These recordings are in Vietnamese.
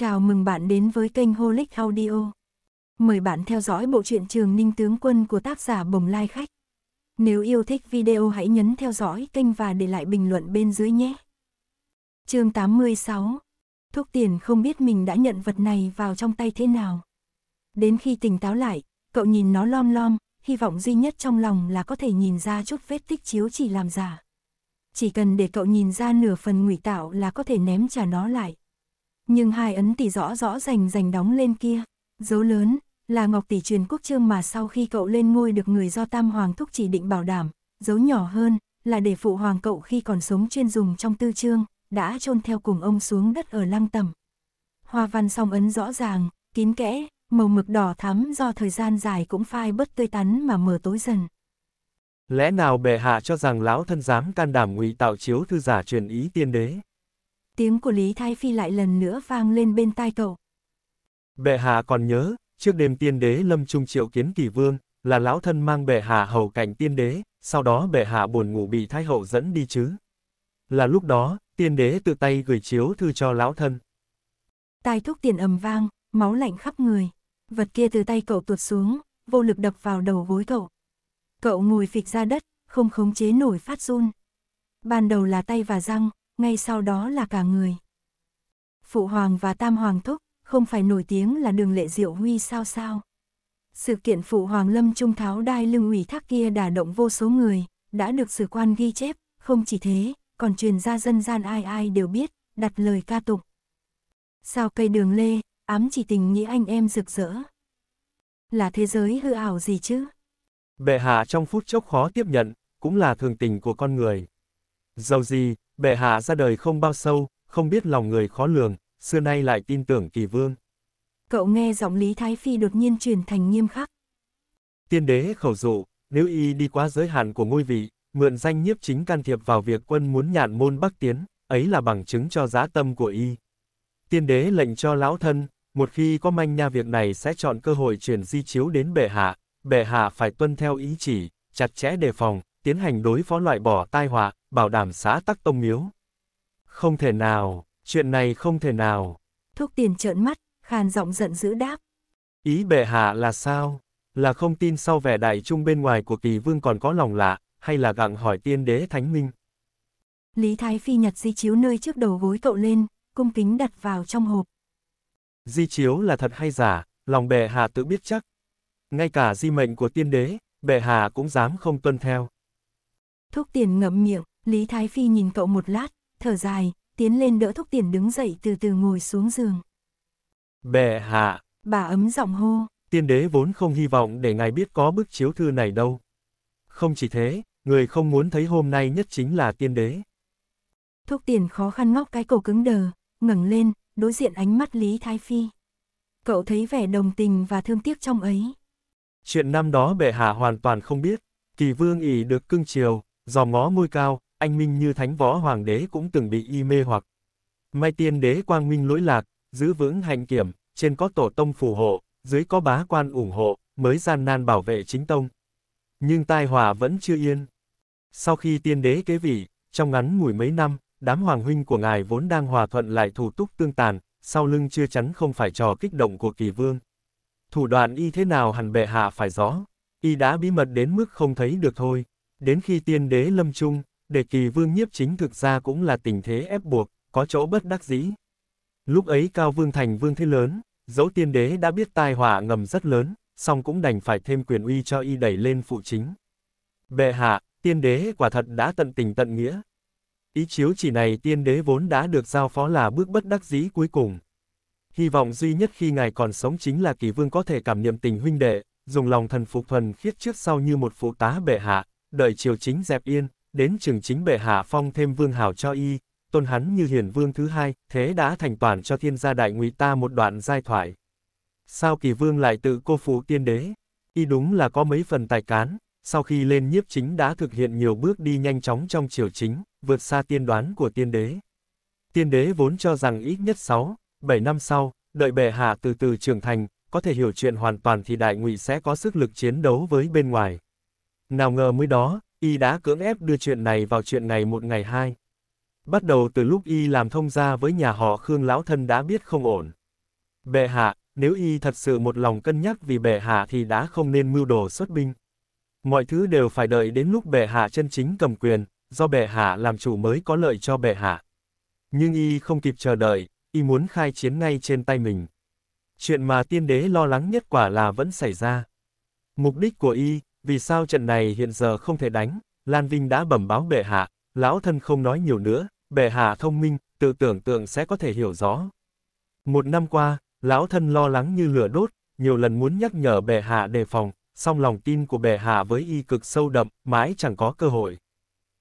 Chào mừng bạn đến với kênh Holic Audio. Mời bạn theo dõi bộ truyện Trường Ninh Tướng Quân của tác giả Bồng Lai Khách. Nếu yêu thích video hãy nhấn theo dõi kênh và để lại bình luận bên dưới nhé. chương 86 Thuốc tiền không biết mình đã nhận vật này vào trong tay thế nào. Đến khi tỉnh táo lại, cậu nhìn nó lom lom, hy vọng duy nhất trong lòng là có thể nhìn ra chút vết tích chiếu chỉ làm giả. Chỉ cần để cậu nhìn ra nửa phần ngụy tạo là có thể ném trả nó lại nhưng hai ấn tỷ rõ rõ rành rành đóng lên kia. Dấu lớn, là Ngọc tỷ truyền quốc trương mà sau khi cậu lên ngôi được người do Tam Hoàng thúc chỉ định bảo đảm, dấu nhỏ hơn, là để phụ hoàng cậu khi còn sống chuyên dùng trong tư trương, đã chôn theo cùng ông xuống đất ở lăng tầm. Hoa văn song ấn rõ ràng, kín kẽ, màu mực đỏ thắm do thời gian dài cũng phai bớt tươi tắn mà mờ tối dần. Lẽ nào bệ hạ cho rằng lão thân dám can đảm ngụy tạo chiếu thư giả truyền ý tiên đế? Tiếng của Lý Thái Phi lại lần nữa vang lên bên tai tổ Bệ hạ còn nhớ, trước đêm tiên đế lâm trung triệu kiến kỳ vương, là lão thân mang bệ hạ hầu cảnh tiên đế, sau đó bệ hạ buồn ngủ bị thái hậu dẫn đi chứ. Là lúc đó, tiên đế tự tay gửi chiếu thư cho lão thân. Tai thúc tiền ầm vang, máu lạnh khắp người. Vật kia từ tay cậu tuột xuống, vô lực đập vào đầu gối cậu. Cậu ngồi phịch ra đất, không khống chế nổi phát run. Ban đầu là tay và răng, ngay sau đó là cả người. Phụ Hoàng và Tam Hoàng Thúc, không phải nổi tiếng là đường lệ diệu huy sao sao. Sự kiện Phụ Hoàng Lâm Trung Tháo đai lưng ủy thác kia đả động vô số người, đã được sử quan ghi chép, không chỉ thế, còn truyền ra dân gian ai ai đều biết, đặt lời ca tụng. Sao cây đường lê, ám chỉ tình nghĩa anh em rực rỡ. Là thế giới hư ảo gì chứ? Bệ hạ trong phút chốc khó tiếp nhận, cũng là thường tình của con người. Dầu gì, Bệ hạ ra đời không bao sâu, không biết lòng người khó lường, xưa nay lại tin tưởng kỳ vương. Cậu nghe giọng Lý Thái Phi đột nhiên chuyển thành nghiêm khắc. Tiên đế khẩu dụ, nếu y đi quá giới hạn của ngôi vị, mượn danh nhiếp chính can thiệp vào việc quân muốn nhạn môn bắc tiến, ấy là bằng chứng cho giá tâm của y. Tiên đế lệnh cho lão thân, một khi có manh nha việc này sẽ chọn cơ hội chuyển di chiếu đến bệ hạ, bệ hạ phải tuân theo ý chỉ, chặt chẽ đề phòng, tiến hành đối phó loại bỏ tai họa, bảo đảm xã tắc tông miếu. Không thể nào, chuyện này không thể nào. Thuốc tiền trợn mắt, khàn giọng giận dữ đáp. Ý bệ hạ là sao? Là không tin sau vẻ đại trung bên ngoài của kỳ vương còn có lòng lạ, hay là gặng hỏi tiên đế thánh minh? Lý Thái Phi nhặt di chiếu nơi trước đầu gối cậu lên, cung kính đặt vào trong hộp. Di chiếu là thật hay giả, lòng bệ hạ tự biết chắc. Ngay cả di mệnh của tiên đế, bệ hạ cũng dám không tuân theo. Thúc tiền ngậm miệng, Lý Thái Phi nhìn cậu một lát, thở dài, tiến lên đỡ Thúc Tiền đứng dậy từ từ ngồi xuống giường. Bệ hạ, bà ấm giọng hô, tiên đế vốn không hy vọng để ngài biết có bức chiếu thư này đâu. Không chỉ thế, người không muốn thấy hôm nay nhất chính là tiên đế. Thúc Tiền khó khăn ngóc cái cổ cứng đờ, ngẩng lên, đối diện ánh mắt Lý Thái Phi. Cậu thấy vẻ đồng tình và thương tiếc trong ấy. Chuyện năm đó bệ hạ hoàn toàn không biết, kỳ vương ỉ được cưng chiều, dòm ngó môi cao, anh minh như thánh võ hoàng đế cũng từng bị y mê hoặc. Mai tiên đế quang minh lỗi lạc, giữ vững hạnh kiểm, trên có tổ tông phù hộ, dưới có bá quan ủng hộ, mới gian nan bảo vệ chính tông. Nhưng tai họa vẫn chưa yên. Sau khi tiên đế kế vị, trong ngắn ngủi mấy năm, đám hoàng huynh của ngài vốn đang hòa thuận lại thủ túc tương tàn, sau lưng chưa chắn không phải trò kích động của kỳ vương. Thủ đoạn y thế nào hẳn bệ hạ phải rõ, y đã bí mật đến mức không thấy được thôi. Đến khi tiên đế lâm chung để kỳ vương nhiếp chính thực ra cũng là tình thế ép buộc, có chỗ bất đắc dĩ. Lúc ấy Cao Vương thành vương thế lớn, dẫu tiên đế đã biết tai họa ngầm rất lớn, song cũng đành phải thêm quyền uy cho y đẩy lên phụ chính. Bệ hạ, tiên đế quả thật đã tận tình tận nghĩa. Ý chiếu chỉ này tiên đế vốn đã được giao phó là bước bất đắc dĩ cuối cùng. Hy vọng duy nhất khi ngài còn sống chính là kỳ vương có thể cảm niệm tình huynh đệ, dùng lòng thần phục thuần khiết trước sau như một phụ tá bệ hạ, đợi triều chính dẹp yên, đến trường chính bệ hạ phong thêm vương hào cho y, tôn hắn như hiền vương thứ hai, thế đã thành toàn cho thiên gia đại ngụy ta một đoạn giai thoại. Sao kỳ vương lại tự cô phụ tiên đế? Y đúng là có mấy phần tài cán, sau khi lên nhiếp chính đã thực hiện nhiều bước đi nhanh chóng trong triều chính, vượt xa tiên đoán của tiên đế. Tiên đế vốn cho rằng ít nhất 6, 7 năm sau, đợi bệ hạ từ từ trưởng thành, có thể hiểu chuyện hoàn toàn thì đại ngụy sẽ có sức lực chiến đấu với bên ngoài. Nào ngờ mới đó, y đã cưỡng ép đưa chuyện này vào chuyện này một ngày hai. Bắt đầu từ lúc y làm thông gia với nhà họ Khương lão thân đã biết không ổn. Bệ hạ, nếu y thật sự một lòng cân nhắc vì bệ hạ thì đã không nên mưu đồ xuất binh. Mọi thứ đều phải đợi đến lúc bệ hạ chân chính cầm quyền, do bệ hạ làm chủ mới có lợi cho bệ hạ. Nhưng y không kịp chờ đợi, y muốn khai chiến ngay trên tay mình. Chuyện mà tiên đế lo lắng nhất quả là vẫn xảy ra. Mục đích của y, vì sao trận này hiện giờ không thể đánh, Lan Vinh đã bẩm báo bệ hạ, lão thân không nói nhiều nữa, bệ hạ thông minh, tự tưởng tượng sẽ có thể hiểu rõ. Một năm qua, lão thân lo lắng như lửa đốt, nhiều lần muốn nhắc nhở bệ hạ đề phòng, song lòng tin của bệ hạ với y cực sâu đậm, mãi chẳng có cơ hội.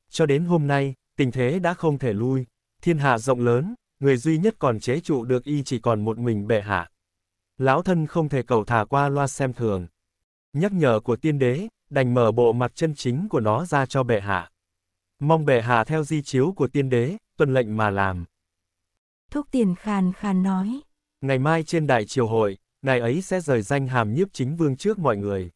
Cho đến hôm nay, tình thế đã không thể lui, thiên hạ rộng lớn, người duy nhất còn chế trụ được y chỉ còn một mình bệ hạ. Lão thân không thể cầu thả qua loa xem thường. Nhắc nhở của tiên đế, đành mở bộ mặt chân chính của nó ra cho bệ hạ. Mong bệ hạ theo di chiếu của tiên đế, tuân lệnh mà làm. Thúc tiền khàn khàn nói. Ngày mai trên đại triều hội, ngài ấy sẽ rời danh hàm nhiếp chính vương trước mọi người.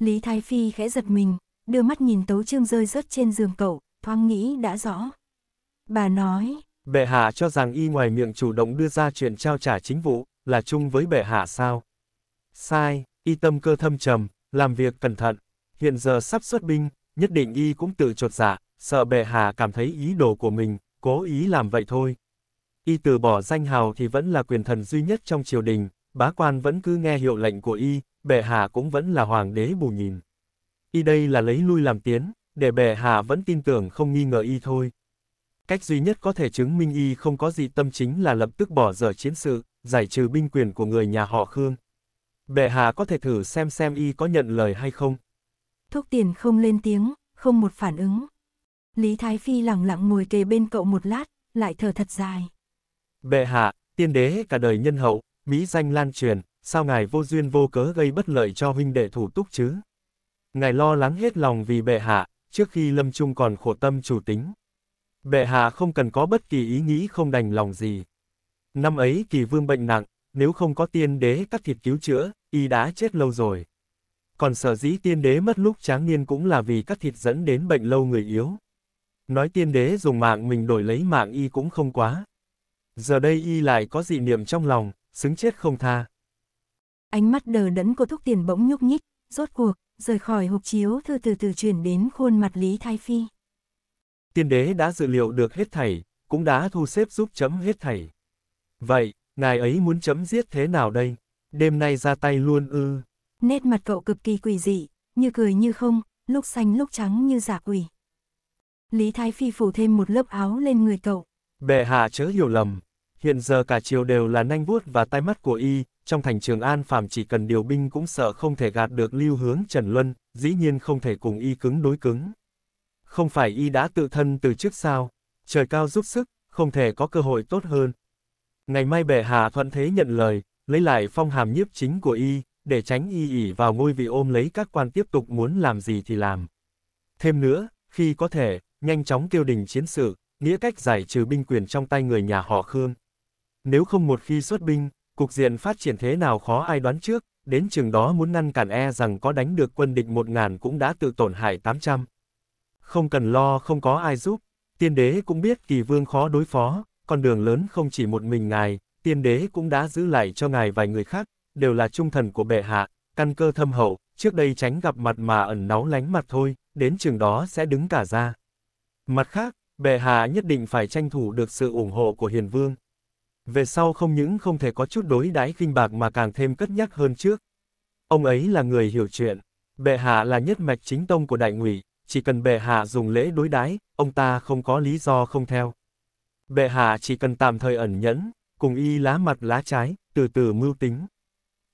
Lý Thái Phi khẽ giật mình, đưa mắt nhìn tấu trương rơi rớt trên giường cậu, thoáng nghĩ đã rõ. Bà nói. Bệ hạ cho rằng y ngoài miệng chủ động đưa ra chuyện trao trả chính vụ, là chung với bệ hạ sao? Sai y tâm cơ thâm trầm, làm việc cẩn thận, hiện giờ sắp xuất binh, nhất định y cũng tự trột dạ, sợ bệ hạ cảm thấy ý đồ của mình, cố ý làm vậy thôi. Y từ bỏ danh hào thì vẫn là quyền thần duy nhất trong triều đình, bá quan vẫn cứ nghe hiệu lệnh của y, bệ hạ cũng vẫn là hoàng đế bù nhìn. Y đây là lấy lui làm tiến, để bệ hạ vẫn tin tưởng không nghi ngờ y thôi. Cách duy nhất có thể chứng minh y không có gì tâm chính là lập tức bỏ dở chiến sự, giải trừ binh quyền của người nhà họ Khương. Bệ hạ có thể thử xem xem y có nhận lời hay không. Thúc tiền không lên tiếng, không một phản ứng. Lý Thái Phi lặng lặng ngồi kề bên cậu một lát, lại thở thật dài. Bệ hạ, tiên đế cả đời nhân hậu, mỹ danh lan truyền, sao ngài vô duyên vô cớ gây bất lợi cho huynh đệ thủ túc chứ? Ngài lo lắng hết lòng vì bệ hạ, trước khi lâm trung còn khổ tâm chủ tính. Bệ hạ không cần có bất kỳ ý nghĩ không đành lòng gì. Năm ấy kỳ vương bệnh nặng, nếu không có tiên đế cắt thịt cứu chữa, y đã chết lâu rồi. Còn sở dĩ tiên đế mất lúc tráng niên cũng là vì cắt thịt dẫn đến bệnh lâu người yếu. Nói tiên đế dùng mạng mình đổi lấy mạng y cũng không quá. Giờ đây y lại có dị niệm trong lòng, xứng chết không tha. Ánh mắt đờ đẫn của thúc tiền bỗng nhúc nhích, rốt cuộc, rời khỏi hộp chiếu thư từ từ chuyển đến khuôn mặt Lý Thái Phi. Tiên đế đã dự liệu được hết thảy, cũng đã thu xếp giúp chấm hết thảy. Vậy, Ngài ấy muốn chấm giết thế nào đây? Đêm nay ra tay luôn ư. Nét mặt cậu cực kỳ quỷ dị, như cười như không, lúc xanh lúc trắng như giả dạ quỷ. Lý Thái Phi phủ thêm một lớp áo lên người cậu. Bệ hạ chớ hiểu lầm, hiện giờ cả triều đều là nanh vuốt và tai mắt của y, trong thành trường An phàm chỉ cần điều binh cũng sợ không thể gạt được lưu hướng Trần Luân, dĩ nhiên không thể cùng y cứng đối cứng. Không phải y đã tự thân từ trước sao, trời cao giúp sức, không thể có cơ hội tốt hơn, Ngày mai bệ hạ thuận thế nhận lời, lấy lại phong hàm nhiếp chính của y, để tránh y ỉ vào ngôi vị ôm lấy các quan tiếp tục muốn làm gì thì làm. Thêm nữa, khi có thể, nhanh chóng tiêu đình chiến sự, nghĩa cách giải trừ binh quyền trong tay người nhà họ Khương. Nếu không một khi xuất binh, cục diện phát triển thế nào khó ai đoán trước, đến chừng đó muốn ngăn cản e rằng có đánh được quân địch một ngàn cũng đã tự tổn hại tám trăm Không cần lo không có ai giúp, tiên đế cũng biết kỳ vương khó đối phó, con đường lớn không chỉ một mình ngài, tiên đế cũng đã giữ lại cho ngài vài người khác, đều là trung thần của bệ hạ, căn cơ thâm hậu, trước đây tránh gặp mặt mà ẩn náu lánh mặt thôi, đến trường đó sẽ đứng cả ra. Mặt khác, bệ hạ nhất định phải tranh thủ được sự ủng hộ của hiền vương. Về sau không những không thể có chút đối đãi kinh bạc mà càng thêm cất nhắc hơn trước. Ông ấy là người hiểu chuyện, bệ hạ là nhất mạch chính tông của đại ngụy, chỉ cần bệ hạ dùng lễ đối đái ông ta không có lý do không theo. Bệ hạ chỉ cần tạm thời ẩn nhẫn, cùng y lá mặt lá trái, từ từ mưu tính.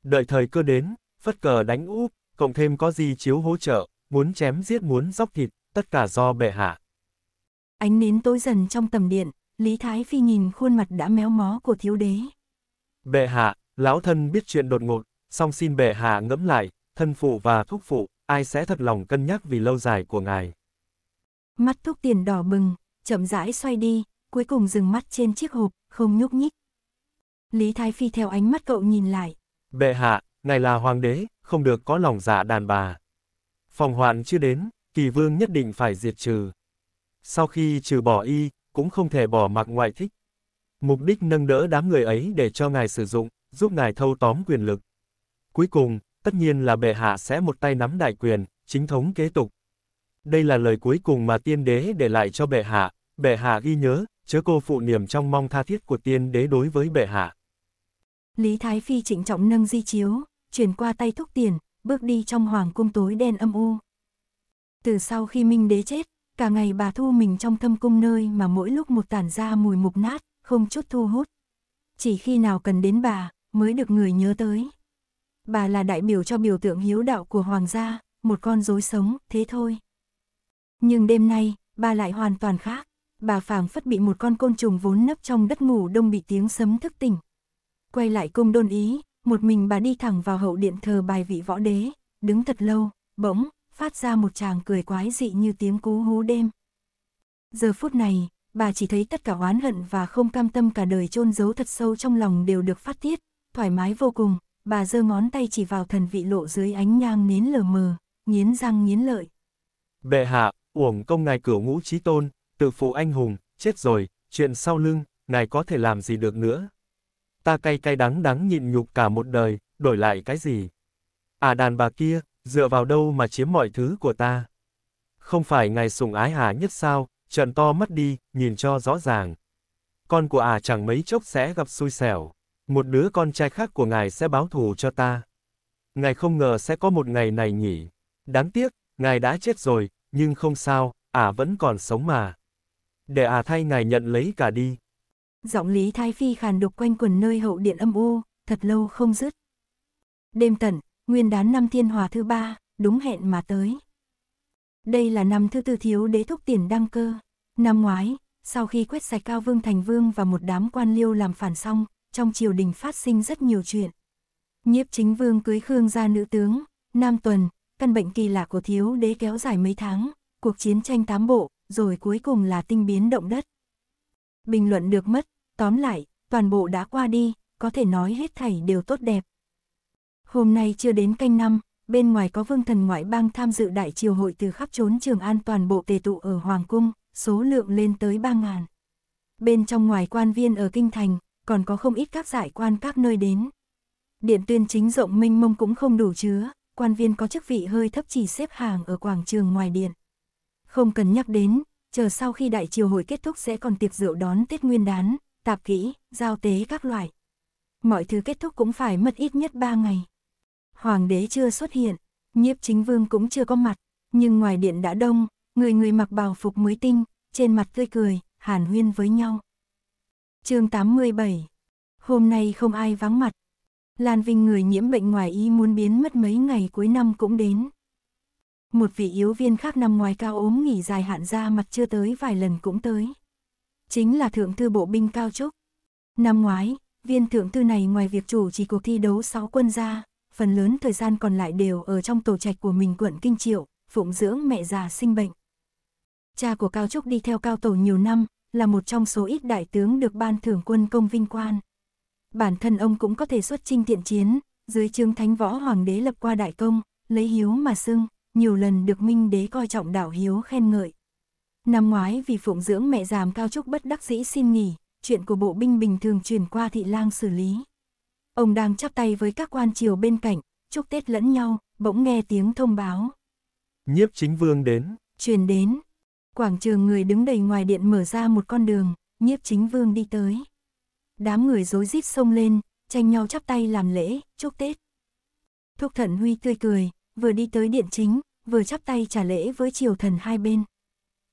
Đợi thời cơ đến, phất cờ đánh úp, cộng thêm có gì chiếu hỗ trợ, muốn chém giết muốn dốc thịt, tất cả do bệ hạ. Ánh nến tối dần trong tầm điện, Lý Thái Phi nhìn khuôn mặt đã méo mó của thiếu đế. Bệ hạ, lão thân biết chuyện đột ngột, song xin bệ hạ ngẫm lại, thân phụ và thúc phụ, ai sẽ thật lòng cân nhắc vì lâu dài của ngài. Mắt thúc tiền đỏ bừng, chậm rãi xoay đi, cuối cùng dừng mắt trên chiếc hộp, không nhúc nhích. Lý Thái Phi theo ánh mắt cậu nhìn lại. Bệ hạ, này là hoàng đế, không được có lòng giả dạ đàn bà. Phòng hoạn chưa đến, kỳ vương nhất định phải diệt trừ. Sau khi trừ bỏ y, cũng không thể bỏ mặc ngoại thích. Mục đích nâng đỡ đám người ấy để cho ngài sử dụng, giúp ngài thâu tóm quyền lực. Cuối cùng, tất nhiên là bệ hạ sẽ một tay nắm đại quyền, chính thống kế tục. Đây là lời cuối cùng mà tiên đế để lại cho bệ hạ, bệ hạ ghi nhớ, chớ cô phụ niềm trong mong tha thiết của tiên đế đối với bệ hạ. Lý Thái Phi trịnh trọng nâng di chiếu, chuyển qua tay thúc tiền, bước đi trong hoàng cung tối đen âm u. Từ sau khi Minh đế chết, cả ngày bà thu mình trong thâm cung nơi mà mỗi lúc một tản ra mùi mục nát, không chút thu hút. Chỉ khi nào cần đến bà, mới được người nhớ tới. Bà là đại biểu cho biểu tượng hiếu đạo của hoàng gia, một con rối sống, thế thôi. Nhưng đêm nay, bà lại hoàn toàn khác bà phảng phất bị một con côn trùng vốn nấp trong đất ngủ đông bị tiếng sấm thức tỉnh. Quay lại cung đôn ý, một mình bà đi thẳng vào hậu điện thờ bài vị võ đế, đứng thật lâu, bỗng, phát ra một chàng cười quái dị như tiếng cú hú đêm. Giờ phút này, bà chỉ thấy tất cả oán hận và không cam tâm cả đời chôn giấu thật sâu trong lòng đều được phát tiết, thoải mái vô cùng, bà giơ ngón tay chỉ vào thần vị lộ dưới ánh nhang nến lờ mờ, nghiến răng nghiến lợi. Bệ hạ, uổng công ngài cửu ngũ trí tôn, tự phụ anh hùng, chết rồi, chuyện sau lưng, ngài có thể làm gì được nữa. Ta cay cay đắng đắng nhịn nhục cả một đời, đổi lại cái gì? À đàn bà kia, dựa vào đâu mà chiếm mọi thứ của ta? Không phải ngài sủng ái hà nhất sao, trận to mất đi, nhìn cho rõ ràng. Con của à chẳng mấy chốc sẽ gặp xui xẻo. Một đứa con trai khác của ngài sẽ báo thù cho ta. Ngài không ngờ sẽ có một ngày này nhỉ. Đáng tiếc, ngài đã chết rồi, nhưng không sao, ả à vẫn còn sống mà để à thay ngài nhận lấy cả đi. Giọng Lý Thái Phi khàn đục quanh quần nơi hậu điện âm u, thật lâu không dứt. Đêm tận, nguyên đán năm thiên hòa thứ ba, đúng hẹn mà tới. Đây là năm thứ tư thiếu đế thúc tiền đăng cơ. Năm ngoái, sau khi quét sạch cao vương thành vương và một đám quan liêu làm phản xong, trong triều đình phát sinh rất nhiều chuyện. Nhiếp chính vương cưới Khương gia nữ tướng, Nam Tuần, căn bệnh kỳ lạ của thiếu đế kéo dài mấy tháng, cuộc chiến tranh tám bộ, rồi cuối cùng là tinh biến động đất. Bình luận được mất, tóm lại, toàn bộ đã qua đi, có thể nói hết thảy đều tốt đẹp. Hôm nay chưa đến canh năm, bên ngoài có vương thần ngoại bang tham dự đại triều hội từ khắp trốn Trường An toàn bộ tề tụ ở Hoàng Cung, số lượng lên tới 3.000. Bên trong ngoài quan viên ở Kinh Thành, còn có không ít các giải quan các nơi đến. Điện tuyên chính rộng minh mông cũng không đủ chứa, quan viên có chức vị hơi thấp chỉ xếp hàng ở quảng trường ngoài điện. Không cần nhắc đến, chờ sau khi đại triều hội kết thúc sẽ còn tiệc rượu đón Tết Nguyên đán, tạp kỹ, giao tế các loại. Mọi thứ kết thúc cũng phải mất ít nhất 3 ngày. Hoàng đế chưa xuất hiện, nhiếp chính vương cũng chưa có mặt, nhưng ngoài điện đã đông, người người mặc bào phục mới tinh, trên mặt tươi cười, hàn huyên với nhau. chương 87 Hôm nay không ai vắng mặt. Lan Vinh người nhiễm bệnh ngoài y muốn biến mất mấy ngày cuối năm cũng đến. Một vị yếu viên khác nằm ngoài cao ốm nghỉ dài hạn ra mặt chưa tới vài lần cũng tới. Chính là thượng thư bộ binh Cao Trúc. Năm ngoái, viên thượng thư này ngoài việc chủ trì cuộc thi đấu 6 quân ra, phần lớn thời gian còn lại đều ở trong tổ trạch của mình quận Kinh Triệu, phụng dưỡng mẹ già sinh bệnh. Cha của Cao Trúc đi theo Cao Tổ nhiều năm, là một trong số ít đại tướng được ban thưởng quân công vinh quan. Bản thân ông cũng có thể xuất chinh thiện chiến, dưới trương thánh võ hoàng đế lập qua đại công, lấy hiếu mà xưng, nhiều lần được Minh Đế coi trọng đảo hiếu khen ngợi. Năm ngoái vì phụng dưỡng mẹ giàm cao trúc bất đắc dĩ xin nghỉ, chuyện của bộ binh bình thường truyền qua thị lang xử lý. Ông đang chắp tay với các quan triều bên cạnh, chúc Tết lẫn nhau, bỗng nghe tiếng thông báo. Nhiếp chính vương đến. Truyền đến. Quảng trường người đứng đầy ngoài điện mở ra một con đường, nhiếp chính vương đi tới. Đám người rối rít xông lên, tranh nhau chắp tay làm lễ, chúc Tết. Thúc thận Huy tươi cười, vừa đi tới điện chính, vừa chắp tay trả lễ với triều thần hai bên.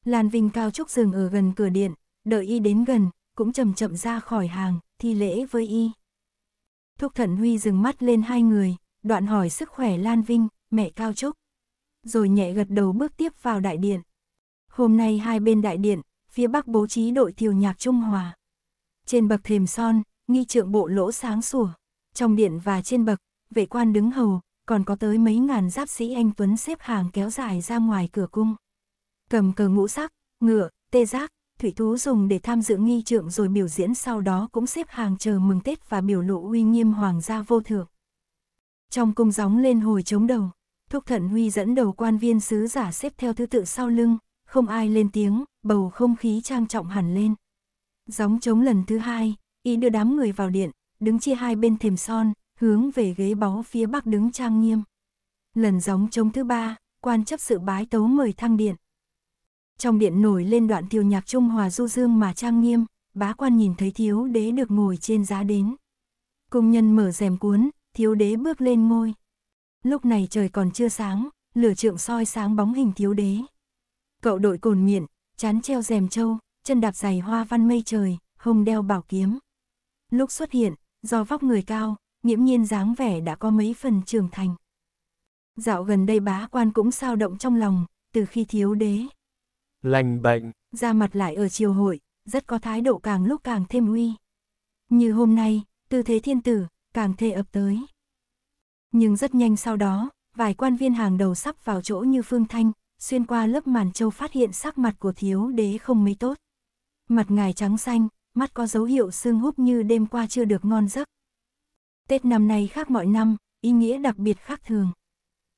Lan Vinh cao trúc dừng ở gần cửa điện, đợi y đến gần, cũng chậm chậm ra khỏi hàng, thi lễ với y. Thúc Thận Huy dừng mắt lên hai người, đoạn hỏi sức khỏe Lan Vinh, mẹ Cao Trúc. Rồi nhẹ gật đầu bước tiếp vào đại điện. Hôm nay hai bên đại điện, phía bắc bố trí đội thiều nhạc Trung Hòa. Trên bậc thềm son, nghi trượng bộ lỗ sáng sủa. Trong điện và trên bậc, vệ quan đứng hầu, còn có tới mấy ngàn giáp sĩ anh Tuấn xếp hàng kéo dài ra ngoài cửa cung. Cầm cờ ngũ sắc, ngựa, tê giác, thủy thú dùng để tham dự nghi trượng rồi biểu diễn sau đó cũng xếp hàng chờ mừng Tết và biểu lộ uy nghiêm hoàng gia vô thượng. Trong cung gióng lên hồi chống đầu, Thúc Thận Huy dẫn đầu quan viên sứ giả xếp theo thứ tự sau lưng, không ai lên tiếng, bầu không khí trang trọng hẳn lên. Gióng chống lần thứ hai, y đưa đám người vào điện, đứng chia hai bên thềm son, hướng về ghế báu phía bắc đứng trang nghiêm. Lần gióng trống thứ ba, quan chấp sự bái tấu mời thăng điện. Trong điện nổi lên đoạn tiêu nhạc trung hòa du dương mà trang nghiêm, bá quan nhìn thấy thiếu đế được ngồi trên giá đến. Công nhân mở rèm cuốn, thiếu đế bước lên ngôi. Lúc này trời còn chưa sáng, lửa trượng soi sáng bóng hình thiếu đế. Cậu đội cồn miệng, chán treo rèm trâu, chân đạp giày hoa văn mây trời, hồng đeo bảo kiếm. Lúc xuất hiện, do vóc người cao, nghiễm nhiên dáng vẻ đã có mấy phần trưởng thành. Dạo gần đây bá quan cũng sao động trong lòng, từ khi thiếu đế. Lành bệnh. Ra mặt lại ở triều hội, rất có thái độ càng lúc càng thêm uy. Như hôm nay, tư thế thiên tử, càng thê ập tới. Nhưng rất nhanh sau đó, vài quan viên hàng đầu sắp vào chỗ như Phương Thanh, xuyên qua lớp màn châu phát hiện sắc mặt của thiếu đế không mấy tốt. Mặt ngài trắng xanh, mắt có dấu hiệu sưng húp như đêm qua chưa được ngon giấc. Tết năm nay khác mọi năm, ý nghĩa đặc biệt khác thường.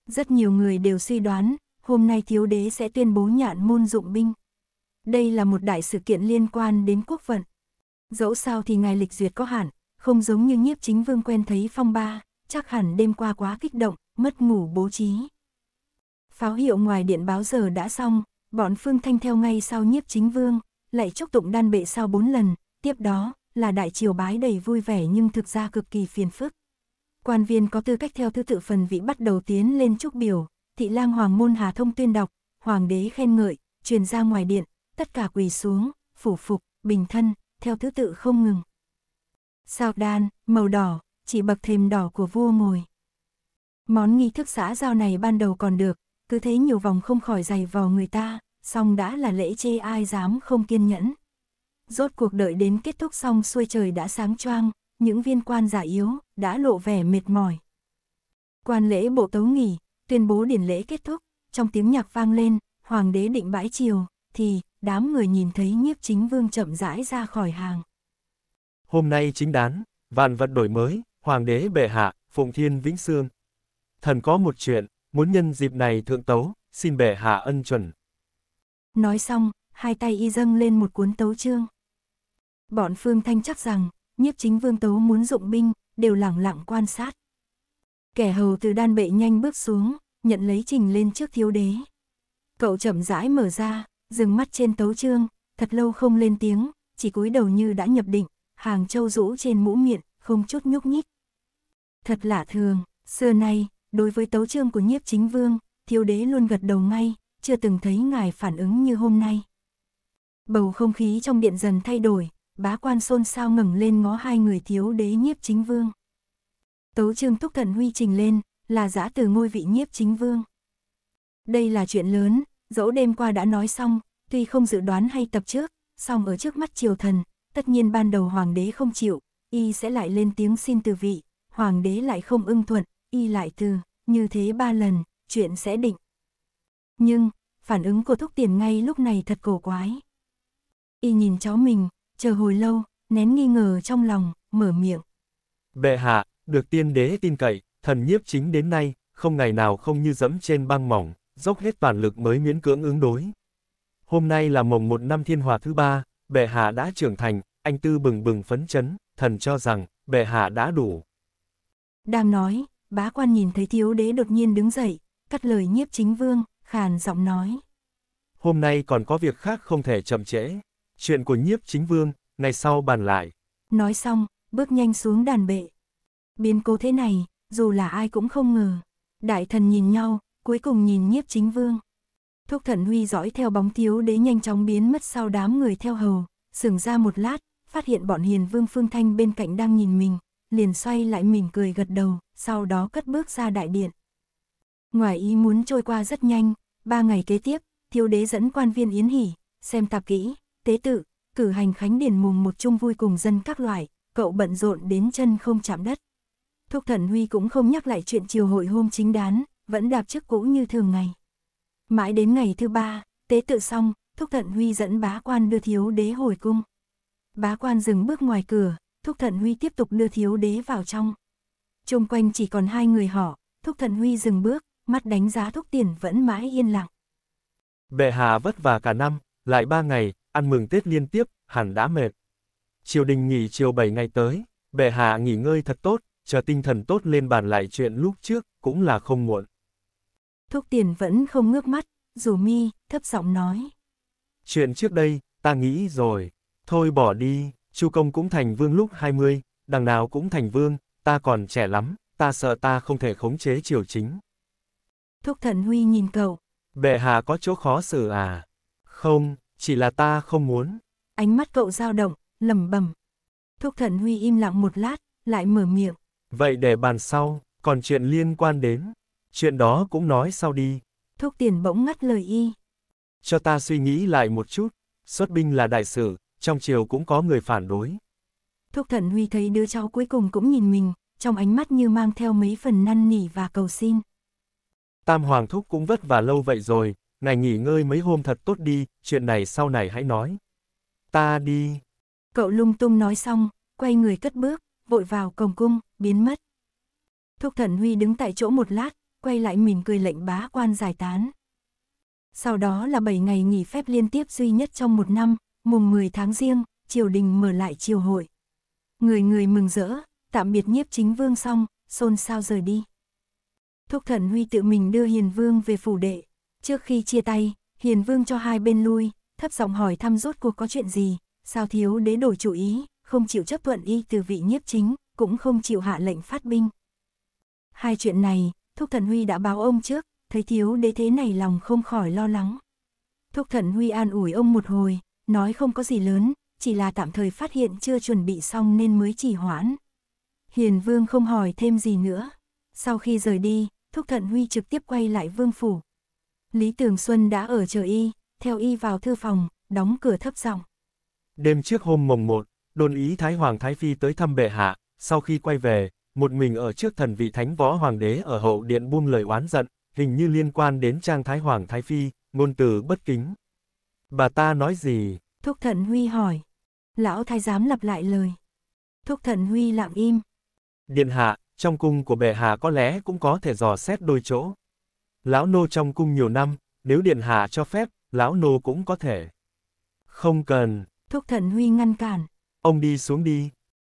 Rất nhiều người đều suy đoán, hôm nay thiếu đế sẽ tuyên bố nhạn môn dụng binh. Đây là một đại sự kiện liên quan đến quốc vận. Dẫu sao thì ngài lịch duyệt có hạn, không giống như nhiếp chính vương quen thấy phong ba, chắc hẳn đêm qua quá kích động, mất ngủ bố trí. Pháo hiệu ngoài điện báo giờ đã xong, bọn Phương Thanh theo ngay sau nhiếp chính vương, lại chúc tụng đan bệ sau bốn lần, tiếp đó, là đại triều bái đầy vui vẻ nhưng thực ra cực kỳ phiền phức. Quan viên có tư cách theo thứ tự phần vị bắt đầu tiến lên trúc biểu, thị lang hoàng môn hà thông tuyên đọc, hoàng đế khen ngợi, truyền ra ngoài điện, tất cả quỳ xuống, phủ phục, bình thân, theo thứ tự không ngừng. Sao đan, màu đỏ, chỉ bậc thềm đỏ của vua ngồi. Món nghi thức xã giao này ban đầu còn được, cứ thế nhiều vòng không khỏi dày vào người ta, song đã là lễ chê ai dám không kiên nhẫn. Rốt cuộc đợi đến kết thúc xong xuôi trời đã sáng choang, những viên quan giả yếu đã lộ vẻ mệt mỏi. Quan lễ bộ tấu nghỉ, tuyên bố điển lễ kết thúc, trong tiếng nhạc vang lên, hoàng đế định bãi chiều, thì đám người nhìn thấy nhiếp chính vương chậm rãi ra khỏi hàng. Hôm nay chính đán, vạn vật đổi mới, hoàng đế bệ hạ, phụng thiên vĩnh xương Thần có một chuyện, muốn nhân dịp này thượng tấu, xin bệ hạ ân chuẩn. Nói xong, hai tay y dâng lên một cuốn tấu chương. Bọn Phương Thanh chắc rằng, nhiếp chính vương tấu muốn dụng binh, đều lặng lặng quan sát. Kẻ hầu từ đan bệ nhanh bước xuống, nhận lấy trình lên trước thiếu đế. Cậu chậm rãi mở ra, dừng mắt trên tấu trương, thật lâu không lên tiếng, chỉ cúi đầu như đã nhập định, hàng châu rũ trên mũ miệng, không chút nhúc nhích. Thật lạ thường, xưa nay, đối với tấu trương của nhiếp chính vương, thiếu đế luôn gật đầu ngay, chưa từng thấy ngài phản ứng như hôm nay. Bầu không khí trong điện dần thay đổi, bá quan xôn xao ngẩng lên ngó hai người thiếu đế nhiếp chính vương. Tấu trương thúc thần huy trình lên, là giã từ ngôi vị nhiếp chính vương. Đây là chuyện lớn, dẫu đêm qua đã nói xong, tuy không dự đoán hay tập trước, song ở trước mắt triều thần, tất nhiên ban đầu hoàng đế không chịu, y sẽ lại lên tiếng xin từ vị, hoàng đế lại không ưng thuận, y lại từ, như thế ba lần, chuyện sẽ định. Nhưng, phản ứng của thúc tiền ngay lúc này thật cổ quái. Y nhìn cháu mình, chờ hồi lâu, nén nghi ngờ trong lòng, mở miệng. Bệ hạ, được tiên đế tin cậy, thần nhiếp chính đến nay, không ngày nào không như dẫm trên băng mỏng, dốc hết toàn lực mới miễn cưỡng ứng đối. Hôm nay là mồng một năm thiên hòa thứ ba, bệ hạ đã trưởng thành, anh tư bừng bừng phấn chấn, thần cho rằng, bệ hạ đã đủ. Đang nói, bá quan nhìn thấy thiếu đế đột nhiên đứng dậy, cắt lời nhiếp chính vương, khàn giọng nói. Hôm nay còn có việc khác không thể chậm trễ. Chuyện của nhiếp chính vương, ngày sau bàn lại. Nói xong, bước nhanh xuống đàn bệ. Biến cố thế này, dù là ai cũng không ngờ. Đại thần nhìn nhau, cuối cùng nhìn nhiếp chính vương. Thúc thần huy dõi theo bóng thiếu đế nhanh chóng biến mất sau đám người theo hầu, sừng ra một lát, phát hiện bọn hiền vương phương thanh bên cạnh đang nhìn mình, liền xoay lại mỉm cười gật đầu, sau đó cất bước ra đại điện. Ngoài ý muốn trôi qua rất nhanh, ba ngày kế tiếp, thiếu đế dẫn quan viên yến hỉ, xem tạp kỹ, tế tự, cử hành khánh điền mùng một chung vui cùng dân các loại, cậu bận rộn đến chân không chạm đất. Thúc thần Huy cũng không nhắc lại chuyện chiều hội hôm chính đán, vẫn đạp chức cũ như thường ngày. Mãi đến ngày thứ ba, tế tự xong, Thúc Thận Huy dẫn bá quan đưa thiếu đế hồi cung. Bá quan dừng bước ngoài cửa, Thúc Thận Huy tiếp tục đưa thiếu đế vào trong. Trung quanh chỉ còn hai người họ, Thúc Thận Huy dừng bước, mắt đánh giá Thúc Tiền vẫn mãi yên lặng. Bệ hạ vất vả cả năm, lại ba ngày, ăn mừng Tết liên tiếp, hẳn đã mệt. Triều đình nghỉ chiều 7 ngày tới, bệ hạ nghỉ ngơi thật tốt, chờ tinh thần tốt lên bàn lại chuyện lúc trước, cũng là không muộn. Thúc tiền vẫn không ngước mắt, dù mi, thấp giọng nói. Chuyện trước đây, ta nghĩ rồi, thôi bỏ đi, chu công cũng thành vương lúc 20, đằng nào cũng thành vương, ta còn trẻ lắm, ta sợ ta không thể khống chế triều chính. Thúc thần huy nhìn cậu. Bệ hạ có chỗ khó xử à? Không, chỉ là ta không muốn. Ánh mắt cậu dao động, lầm bầm. Thúc thận Huy im lặng một lát, lại mở miệng. Vậy để bàn sau, còn chuyện liên quan đến. Chuyện đó cũng nói sau đi. Thúc tiền bỗng ngắt lời y. Cho ta suy nghĩ lại một chút. Xuất binh là đại sự, trong triều cũng có người phản đối. Thúc thận Huy thấy đứa cháu cuối cùng cũng nhìn mình, trong ánh mắt như mang theo mấy phần năn nỉ và cầu xin. Tam Hoàng Thúc cũng vất vả lâu vậy rồi, này nghỉ ngơi mấy hôm thật tốt đi, chuyện này sau này hãy nói. Ta đi. Cậu lung tung nói xong, quay người cất bước, vội vào cổng cung, biến mất. Thúc thần Huy đứng tại chỗ một lát, quay lại mỉm cười lệnh bá quan giải tán. Sau đó là 7 ngày nghỉ phép liên tiếp duy nhất trong một năm, mùng 10 tháng riêng, triều đình mở lại triều hội. Người người mừng rỡ, tạm biệt nhiếp chính vương xong, xôn xao rời đi. Thúc thần Huy tự mình đưa Hiền Vương về phủ đệ, Trước khi chia tay, Hiền Vương cho hai bên lui, thấp giọng hỏi thăm rốt cuộc có chuyện gì, sao thiếu đế đổi chủ ý, không chịu chấp thuận y từ vị nhiếp chính, cũng không chịu hạ lệnh phát binh. Hai chuyện này, Thúc Thần Huy đã báo ông trước, thấy thiếu đế thế này lòng không khỏi lo lắng. Thúc Thần Huy an ủi ông một hồi, nói không có gì lớn, chỉ là tạm thời phát hiện chưa chuẩn bị xong nên mới chỉ hoãn. Hiền Vương không hỏi thêm gì nữa. Sau khi rời đi, Thúc Thận Huy trực tiếp quay lại Vương Phủ, Lý Tường Xuân đã ở chờ y, theo y vào thư phòng, đóng cửa thấp giọng. Đêm trước hôm mồng một, đồn ý Thái Hoàng Thái Phi tới thăm bệ hạ, sau khi quay về, một mình ở trước thần vị thánh võ hoàng đế ở hậu điện buông lời oán giận, hình như liên quan đến trang Thái Hoàng Thái Phi, ngôn từ bất kính. Bà ta nói gì? Thúc thận Huy hỏi. Lão thái giám lặp lại lời. Thúc thận Huy lặng im. Điện hạ, trong cung của bệ hạ có lẽ cũng có thể dò xét đôi chỗ. Lão nô trong cung nhiều năm, nếu điện hạ cho phép, lão nô cũng có thể. Không cần. Thúc thần huy ngăn cản. Ông đi xuống đi.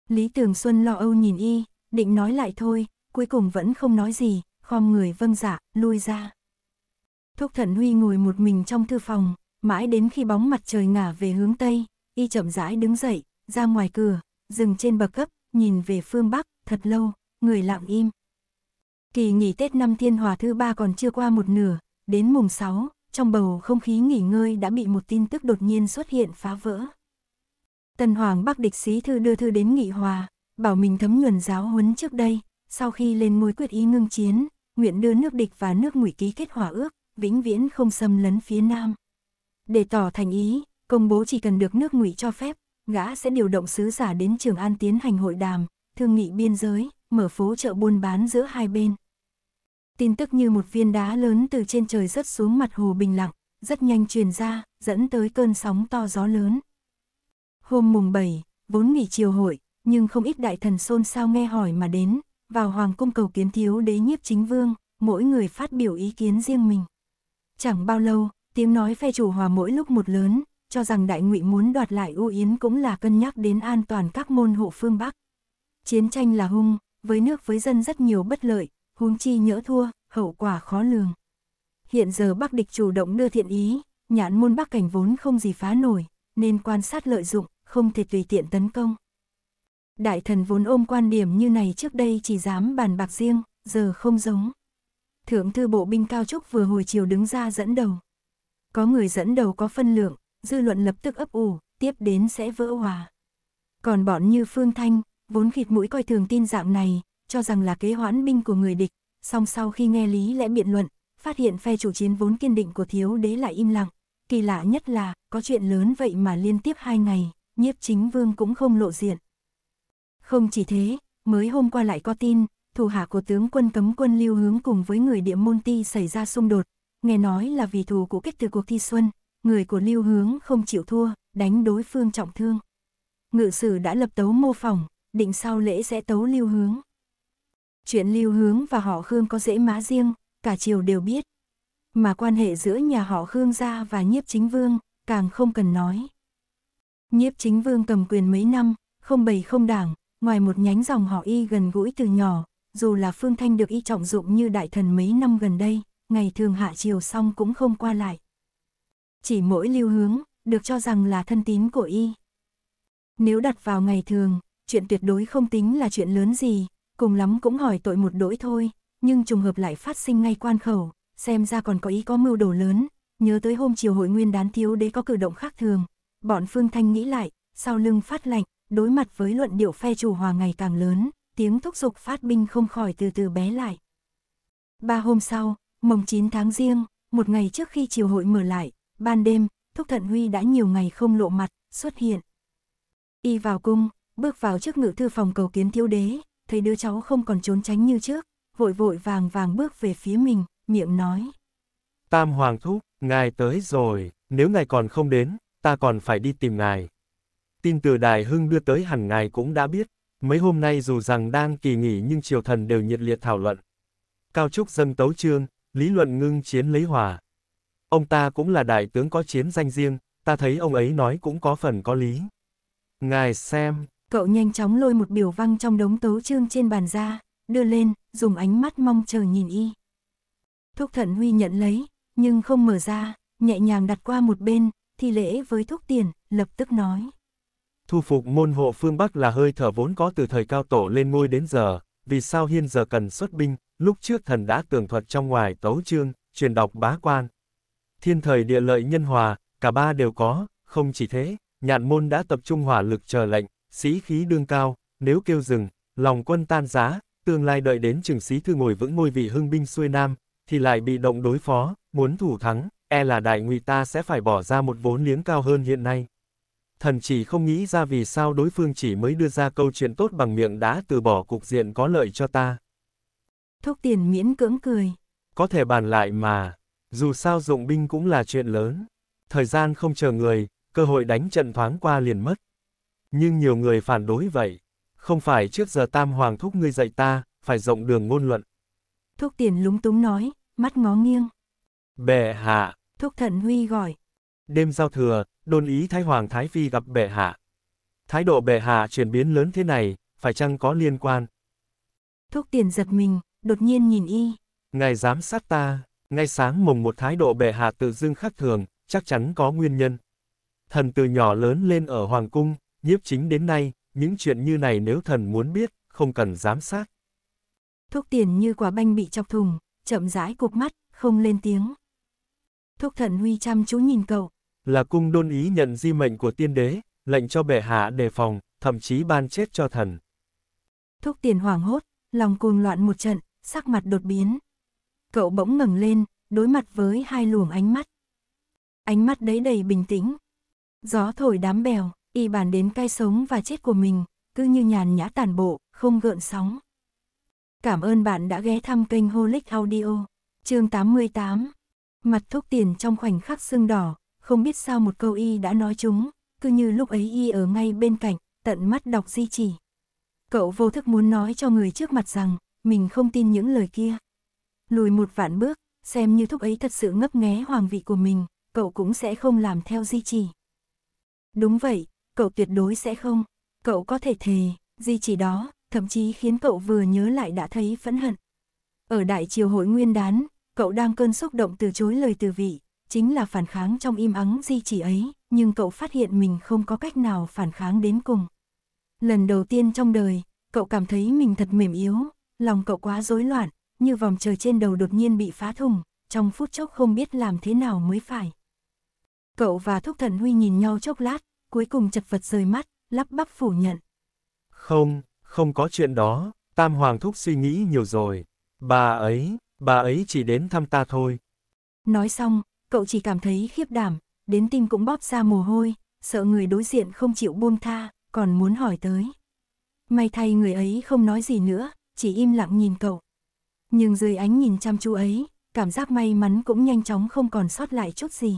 Lý Tường Xuân lo âu nhìn y, định nói lại thôi, cuối cùng vẫn không nói gì, khom người vâng dạ, lui ra. Thúc thần huy ngồi một mình trong thư phòng, mãi đến khi bóng mặt trời ngả về hướng Tây, y chậm rãi đứng dậy, ra ngoài cửa, dừng trên bậc cấp, nhìn về phương Bắc, thật lâu, người lặng im, Kỳ nghỉ Tết năm Thiên Hòa thứ ba còn chưa qua một nửa, đến mùng 6, trong bầu không khí nghỉ ngơi đã bị một tin tức đột nhiên xuất hiện phá vỡ. Tần Hoàng Bắc địch sĩ thư đưa thư đến nghị hòa, bảo mình thấm nhuần giáo huấn trước đây, sau khi lên ngôi quyết ý ngưng chiến, nguyện đưa nước địch và nước ngụy ký kết hòa ước, vĩnh viễn không xâm lấn phía Nam. Để tỏ thành ý, công bố chỉ cần được nước ngụy cho phép, gã sẽ điều động sứ giả đến Trường An tiến hành hội đàm, thương nghị biên giới, mở phố chợ buôn bán giữa hai bên. Tin tức như một viên đá lớn từ trên trời rớt xuống mặt hồ bình lặng, rất nhanh truyền ra, dẫn tới cơn sóng to gió lớn. Hôm mùng 7, vốn nghỉ chiều hội, nhưng không ít đại thần xôn xao nghe hỏi mà đến, vào hoàng cung cầu kiến thiếu đế nhiếp chính vương, mỗi người phát biểu ý kiến riêng mình. Chẳng bao lâu, tiếng nói phe chủ hòa mỗi lúc một lớn, cho rằng đại ngụy muốn đoạt lại U Yến cũng là cân nhắc đến an toàn các môn hộ phương Bắc. Chiến tranh là hung, với nước với dân rất nhiều bất lợi, huống chi nhỡ thua, hậu quả khó lường. Hiện giờ Bắc địch chủ động đưa thiện ý, nhãn môn Bắc cảnh vốn không gì phá nổi, nên quan sát lợi dụng, không thể tùy tiện tấn công. Đại thần vốn ôm quan điểm như này trước đây chỉ dám bàn bạc riêng, giờ không giống. Thượng thư bộ binh cao trúc vừa hồi chiều đứng ra dẫn đầu. Có người dẫn đầu có phân lượng, dư luận lập tức ấp ủ, tiếp đến sẽ vỡ hòa. Còn bọn như Phương Thanh, vốn khịt mũi coi thường tin dạng này, cho rằng là kế hoãn binh của người địch, song sau khi nghe lý lẽ biện luận, phát hiện phe chủ chiến vốn kiên định của thiếu đế lại im lặng. Kỳ lạ nhất là, có chuyện lớn vậy mà liên tiếp hai ngày, nhiếp chính vương cũng không lộ diện. Không chỉ thế, mới hôm qua lại có tin, thủ hạ của tướng quân cấm quân lưu hướng cùng với người địa môn ti xảy ra xung đột, nghe nói là vì thù của kết từ cuộc thi xuân, người của lưu hướng không chịu thua, đánh đối phương trọng thương. Ngự sử đã lập tấu mô phỏng, định sau lễ sẽ tấu lưu hướng. Chuyện lưu hướng và họ Khương có dễ má riêng, cả triều đều biết. Mà quan hệ giữa nhà họ Khương gia và nhiếp chính vương, càng không cần nói. Nhiếp chính vương cầm quyền mấy năm, không bày không đảng, ngoài một nhánh dòng họ y gần gũi từ nhỏ, dù là Phương Thanh được y trọng dụng như đại thần mấy năm gần đây, ngày thường hạ triều xong cũng không qua lại. Chỉ mỗi lưu hướng, được cho rằng là thân tín của y. Nếu đặt vào ngày thường, chuyện tuyệt đối không tính là chuyện lớn gì, cùng lắm cũng hỏi tội một đỗi thôi, nhưng trùng hợp lại phát sinh ngay quan khẩu, xem ra còn có ý có mưu đồ lớn, nhớ tới hôm chiều hội nguyên đán thiếu đế có cử động khác thường, bọn Phương Thanh nghĩ lại, sau lưng phát lạnh, đối mặt với luận điệu phe chủ hòa ngày càng lớn, tiếng thúc giục phát binh không khỏi từ từ bé lại. Ba hôm sau, mồng 9 tháng riêng, một ngày trước khi chiều hội mở lại, ban đêm, Thúc Thận Huy đã nhiều ngày không lộ mặt, xuất hiện. Y vào cung, bước vào trước ngự thư phòng cầu kiến thiếu đế, thấy đứa cháu không còn trốn tránh như trước, vội vội vàng vàng bước về phía mình, miệng nói. Tam Hoàng Thúc, ngài tới rồi, nếu ngài còn không đến, ta còn phải đi tìm ngài. Tin từ Đại Hưng đưa tới hẳn ngài cũng đã biết, mấy hôm nay dù rằng đang kỳ nghỉ nhưng triều thần đều nhiệt liệt thảo luận. Cao Trúc dâng tấu trương, lý luận ngưng chiến lấy hòa. Ông ta cũng là đại tướng có chiến danh riêng, ta thấy ông ấy nói cũng có phần có lý. Ngài xem, Cậu nhanh chóng lôi một biểu văn trong đống tấu chương trên bàn ra, đưa lên, dùng ánh mắt mong chờ nhìn y. Thúc thận huy nhận lấy, nhưng không mở ra, nhẹ nhàng đặt qua một bên, thi lễ với thúc tiền, lập tức nói. Thu phục môn hộ phương Bắc là hơi thở vốn có từ thời cao tổ lên ngôi đến giờ, vì sao hiên giờ cần xuất binh, lúc trước thần đã tường thuật trong ngoài tấu chương, truyền đọc bá quan. Thiên thời địa lợi nhân hòa, cả ba đều có, không chỉ thế, nhạn môn đã tập trung hỏa lực chờ lệnh, sĩ khí đương cao, nếu kêu dừng, lòng quân tan giá, tương lai đợi đến trường sĩ thư ngồi vững ngôi vị hưng binh xuôi nam, thì lại bị động đối phó, muốn thủ thắng, e là đại ngụy ta sẽ phải bỏ ra một vốn liếng cao hơn hiện nay. Thần chỉ không nghĩ ra vì sao đối phương chỉ mới đưa ra câu chuyện tốt bằng miệng đã từ bỏ cục diện có lợi cho ta. Thúc tiền miễn cưỡng cười. Có thể bàn lại mà, dù sao dụng binh cũng là chuyện lớn. Thời gian không chờ người, cơ hội đánh trận thoáng qua liền mất. Nhưng nhiều người phản đối vậy. Không phải trước giờ tam hoàng thúc ngươi dạy ta, phải rộng đường ngôn luận. Thúc tiền lúng túng nói, mắt ngó nghiêng. Bệ hạ. Thúc thận huy gọi. Đêm giao thừa, đồn ý Thái Hoàng Thái Phi gặp bệ hạ. Thái độ bệ hạ chuyển biến lớn thế này, phải chăng có liên quan? Thúc tiền giật mình, đột nhiên nhìn y. Ngài giám sát ta, ngay sáng mùng một thái độ bệ hạ tự dưng khác thường, chắc chắn có nguyên nhân. Thần từ nhỏ lớn lên ở Hoàng Cung, nhiếp chính đến nay, những chuyện như này nếu thần muốn biết, không cần giám sát. Thúc tiền như quả banh bị chọc thùng, chậm rãi cục mắt, không lên tiếng. Thúc thần huy chăm chú nhìn cậu. Là cung đôn ý nhận di mệnh của tiên đế, lệnh cho bệ hạ đề phòng, thậm chí ban chết cho thần. Thúc tiền hoảng hốt, lòng cuồng loạn một trận, sắc mặt đột biến. Cậu bỗng ngẩng lên, đối mặt với hai luồng ánh mắt. Ánh mắt đấy đầy bình tĩnh. Gió thổi đám bèo, y bàn đến cái sống và chết của mình, cứ như nhàn nhã tản bộ, không gợn sóng. Cảm ơn bạn đã ghé thăm kênh Holic Audio, chương 88. Mặt thúc tiền trong khoảnh khắc sưng đỏ, không biết sao một câu y đã nói chúng, cứ như lúc ấy y ở ngay bên cạnh, tận mắt đọc di chỉ. Cậu vô thức muốn nói cho người trước mặt rằng, mình không tin những lời kia. Lùi một vạn bước, xem như thúc ấy thật sự ngấp nghé hoàng vị của mình, cậu cũng sẽ không làm theo di chỉ. Đúng vậy, cậu tuyệt đối sẽ không. Cậu có thể thề, gì chỉ đó, thậm chí khiến cậu vừa nhớ lại đã thấy phẫn hận. Ở đại triều hội nguyên đán, cậu đang cơn xúc động từ chối lời từ vị, chính là phản kháng trong im ắng di chỉ ấy, nhưng cậu phát hiện mình không có cách nào phản kháng đến cùng. Lần đầu tiên trong đời, cậu cảm thấy mình thật mềm yếu, lòng cậu quá rối loạn, như vòng trời trên đầu đột nhiên bị phá thùng, trong phút chốc không biết làm thế nào mới phải. Cậu và Thúc Thần Huy nhìn nhau chốc lát, cuối cùng chật vật rời mắt, lắp bắp phủ nhận. Không, không có chuyện đó, Tam Hoàng Thúc suy nghĩ nhiều rồi. Bà ấy, bà ấy chỉ đến thăm ta thôi. Nói xong, cậu chỉ cảm thấy khiếp đảm, đến tim cũng bóp ra mồ hôi, sợ người đối diện không chịu buông tha, còn muốn hỏi tới. May thay người ấy không nói gì nữa, chỉ im lặng nhìn cậu. Nhưng dưới ánh nhìn chăm chú ấy, cảm giác may mắn cũng nhanh chóng không còn sót lại chút gì.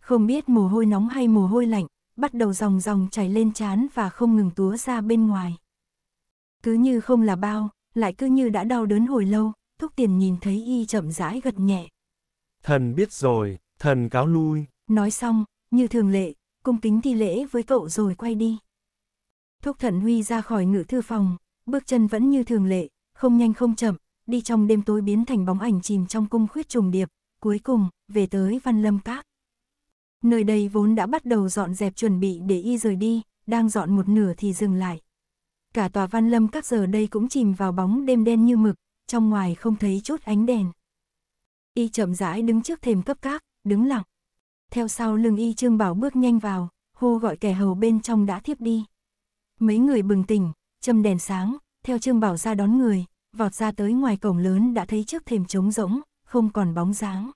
Không biết mồ hôi nóng hay mồ hôi lạnh, bắt đầu dòng dòng chảy lên chán và không ngừng túa ra bên ngoài. Cứ như không là bao, lại cứ như đã đau đớn hồi lâu, thúc tiền nhìn thấy y chậm rãi gật nhẹ. Thần biết rồi, thần cáo lui. Nói xong, như thường lệ, cung kính thi lễ với cậu rồi quay đi. Thúc thần huy ra khỏi ngự thư phòng, bước chân vẫn như thường lệ, không nhanh không chậm, đi trong đêm tối biến thành bóng ảnh chìm trong cung khuyết trùng điệp, cuối cùng, về tới văn lâm các. Nơi đây vốn đã bắt đầu dọn dẹp chuẩn bị để y rời đi, đang dọn một nửa thì dừng lại. Cả tòa văn lâm các giờ đây cũng chìm vào bóng đêm đen như mực, trong ngoài không thấy chút ánh đèn. Y chậm rãi đứng trước thềm cấp các, đứng lặng. Theo sau lưng y trương bảo bước nhanh vào, hô gọi kẻ hầu bên trong đã thiếp đi. Mấy người bừng tỉnh, châm đèn sáng, theo trương bảo ra đón người, vọt ra tới ngoài cổng lớn đã thấy trước thềm trống rỗng, không còn bóng dáng.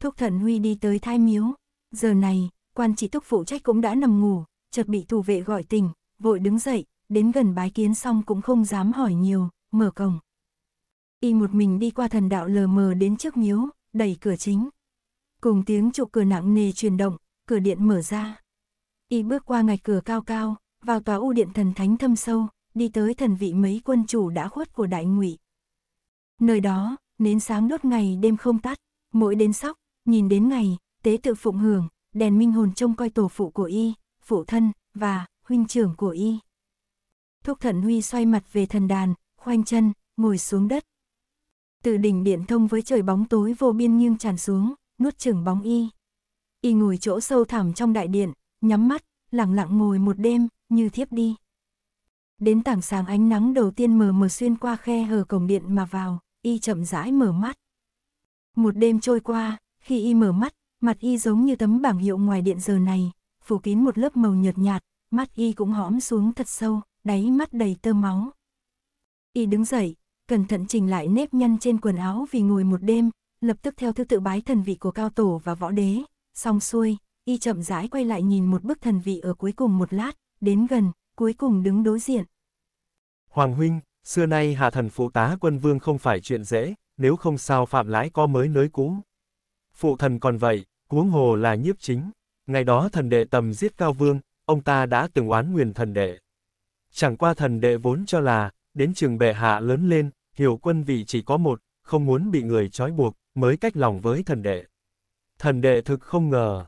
Thúc thận Huy đi tới thai miếu, Giờ này, quan chỉ túc phụ trách cũng đã nằm ngủ, chợt bị thủ vệ gọi tỉnh, vội đứng dậy, đến gần bái kiến xong cũng không dám hỏi nhiều, mở cổng. Y một mình đi qua thần đạo lờ mờ đến trước miếu, đẩy cửa chính. Cùng tiếng trụ cửa nặng nề chuyển động, cửa điện mở ra. Y bước qua ngạch cửa cao cao, vào tòa u điện thần thánh thâm sâu, đi tới thần vị mấy quân chủ đã khuất của đại ngụy. Nơi đó, nến sáng đốt ngày đêm không tắt, mỗi đến sóc, nhìn đến ngày, tế tự phụng hưởng, đèn minh hồn trông coi tổ phụ của y, phụ thân, và huynh trưởng của y. Thúc thận huy xoay mặt về thần đàn, khoanh chân, ngồi xuống đất. Từ đỉnh điện thông với trời bóng tối vô biên nghiêng tràn xuống, nuốt chửng bóng y. Y ngồi chỗ sâu thẳm trong đại điện, nhắm mắt, lặng lặng ngồi một đêm, như thiếp đi. Đến tảng sáng ánh nắng đầu tiên mờ mờ xuyên qua khe hở cổng điện mà vào, y chậm rãi mở mắt. Một đêm trôi qua, khi y mở mắt, Mặt y giống như tấm bảng hiệu ngoài điện giờ này, phủ kín một lớp màu nhợt nhạt, mắt y cũng hõm xuống thật sâu, đáy mắt đầy tơ máu. Y đứng dậy, cẩn thận chỉnh lại nếp nhăn trên quần áo vì ngồi một đêm, lập tức theo thứ tự bái thần vị của cao tổ và võ đế, xong xuôi, y chậm rãi quay lại nhìn một bức thần vị ở cuối cùng một lát, đến gần, cuối cùng đứng đối diện. Hoàng huynh, xưa nay hạ thần phụ tá quân vương không phải chuyện dễ, nếu không sao phạm lãi có mới nới cũ. Phụ thần còn vậy, Cuống hồ là nhiếp chính. Ngày đó thần đệ tầm giết Cao Vương, ông ta đã từng oán nguyền thần đệ. Chẳng qua thần đệ vốn cho là, đến trường bệ hạ lớn lên, hiểu quân vị chỉ có một, không muốn bị người trói buộc, mới cách lòng với thần đệ. Thần đệ thực không ngờ.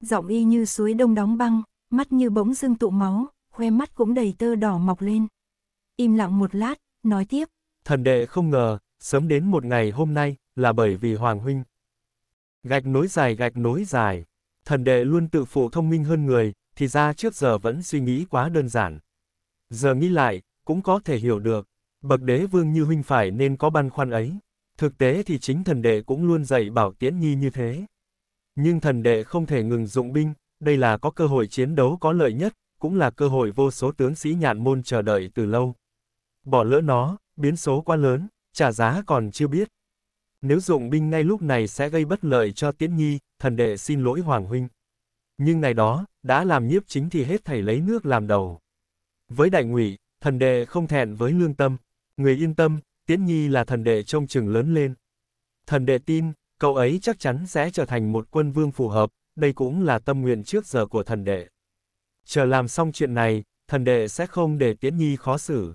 Giọng y như suối đông đóng băng, mắt như bỗng dưng tụ máu, khoe mắt cũng đầy tơ đỏ mọc lên. Im lặng một lát, nói tiếp. Thần đệ không ngờ, sớm đến một ngày hôm nay, là bởi vì Hoàng Huynh, Gạch nối dài gạch nối dài. Thần đệ luôn tự phụ thông minh hơn người, thì ra trước giờ vẫn suy nghĩ quá đơn giản. Giờ nghĩ lại, cũng có thể hiểu được. Bậc đế vương như huynh phải nên có băn khoăn ấy. Thực tế thì chính thần đệ cũng luôn dạy bảo tiễn nhi như thế. Nhưng thần đệ không thể ngừng dụng binh, đây là có cơ hội chiến đấu có lợi nhất, cũng là cơ hội vô số tướng sĩ nhạn môn chờ đợi từ lâu. Bỏ lỡ nó, biến số quá lớn, trả giá còn chưa biết. Nếu dụng binh ngay lúc này sẽ gây bất lợi cho Tiễn Nhi, thần đệ xin lỗi Hoàng Huynh. Nhưng này đó, đã làm nhiếp chính thì hết thảy lấy nước làm đầu. Với đại ngụy, thần đệ không thẹn với lương tâm. Người yên tâm, Tiễn Nhi là thần đệ trông chừng lớn lên. Thần đệ tin, cậu ấy chắc chắn sẽ trở thành một quân vương phù hợp, đây cũng là tâm nguyện trước giờ của thần đệ. Chờ làm xong chuyện này, thần đệ sẽ không để Tiễn Nhi khó xử.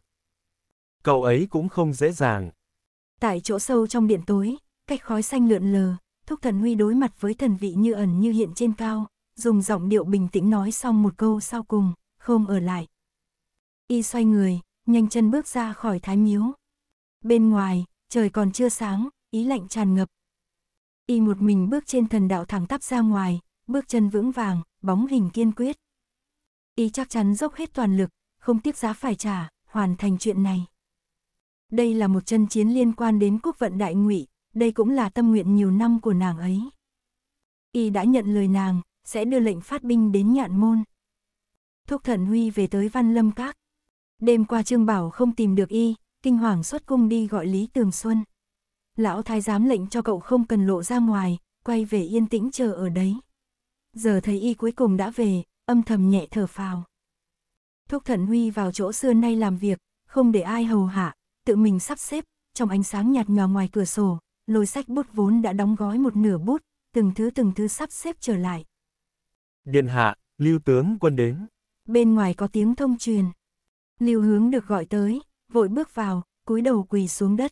Cậu ấy cũng không dễ dàng, Tại chỗ sâu trong biển tối, cách khói xanh lượn lờ, thúc thần huy đối mặt với thần vị như ẩn như hiện trên cao, dùng giọng điệu bình tĩnh nói xong một câu sau cùng, không ở lại. Y xoay người, nhanh chân bước ra khỏi thái miếu. Bên ngoài, trời còn chưa sáng, ý lạnh tràn ngập. Y một mình bước trên thần đạo thẳng tắp ra ngoài, bước chân vững vàng, bóng hình kiên quyết. Y chắc chắn dốc hết toàn lực, không tiếc giá phải trả, hoàn thành chuyện này. Đây là một chân chiến liên quan đến quốc vận đại ngụy, đây cũng là tâm nguyện nhiều năm của nàng ấy. Y đã nhận lời nàng, sẽ đưa lệnh phát binh đến nhạn môn. Thúc thần huy về tới Văn Lâm Các. Đêm qua Trương Bảo không tìm được y, kinh hoàng xuất cung đi gọi Lý Tường Xuân. Lão thái giám lệnh cho cậu không cần lộ ra ngoài, quay về yên tĩnh chờ ở đấy. Giờ thấy y cuối cùng đã về, âm thầm nhẹ thở phào. Thúc Thần Huy vào chỗ xưa nay làm việc, không để ai hầu hạ, tự mình sắp xếp, trong ánh sáng nhạt nhòa ngoài cửa sổ, lôi sách bút vốn đã đóng gói một nửa bút, từng thứ từng thứ sắp xếp trở lại. Điện hạ, lưu tướng quân đến. Bên ngoài có tiếng thông truyền. Lưu hướng được gọi tới, vội bước vào, cúi đầu quỳ xuống đất.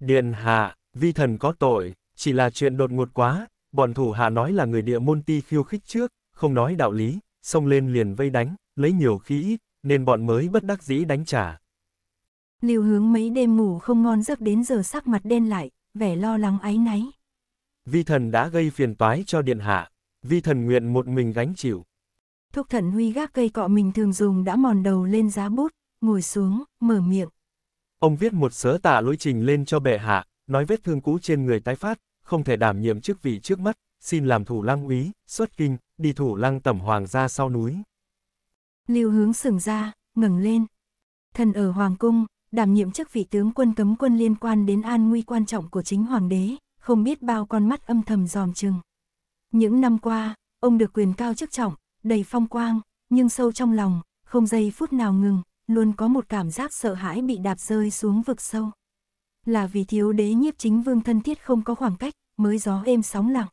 Điện hạ, vi thần có tội, chỉ là chuyện đột ngột quá, bọn thủ hạ nói là người địa môn ti khiêu khích trước, không nói đạo lý, xông lên liền vây đánh, lấy nhiều khí ít, nên bọn mới bất đắc dĩ đánh trả, Lưu hướng mấy đêm ngủ không ngon giấc đến giờ sắc mặt đen lại, vẻ lo lắng áy náy. Vi thần đã gây phiền toái cho điện hạ, vi thần nguyện một mình gánh chịu. Thúc thần huy gác cây cọ mình thường dùng đã mòn đầu lên giá bút, ngồi xuống, mở miệng. Ông viết một sớ tạ lỗi trình lên cho bệ hạ, nói vết thương cũ trên người tái phát, không thể đảm nhiệm chức vị trước mắt, xin làm thủ lăng úy, xuất kinh, đi thủ lăng tẩm hoàng ra sau núi. Lưu hướng sừng ra, ngẩng lên. Thần ở hoàng cung, đảm nhiệm chức vị tướng quân cấm quân liên quan đến an nguy quan trọng của chính hoàng đế, không biết bao con mắt âm thầm dòm chừng. Những năm qua, ông được quyền cao chức trọng, đầy phong quang, nhưng sâu trong lòng, không giây phút nào ngừng, luôn có một cảm giác sợ hãi bị đạp rơi xuống vực sâu. Là vì thiếu đế nhiếp chính vương thân thiết không có khoảng cách, mới gió êm sóng lặng.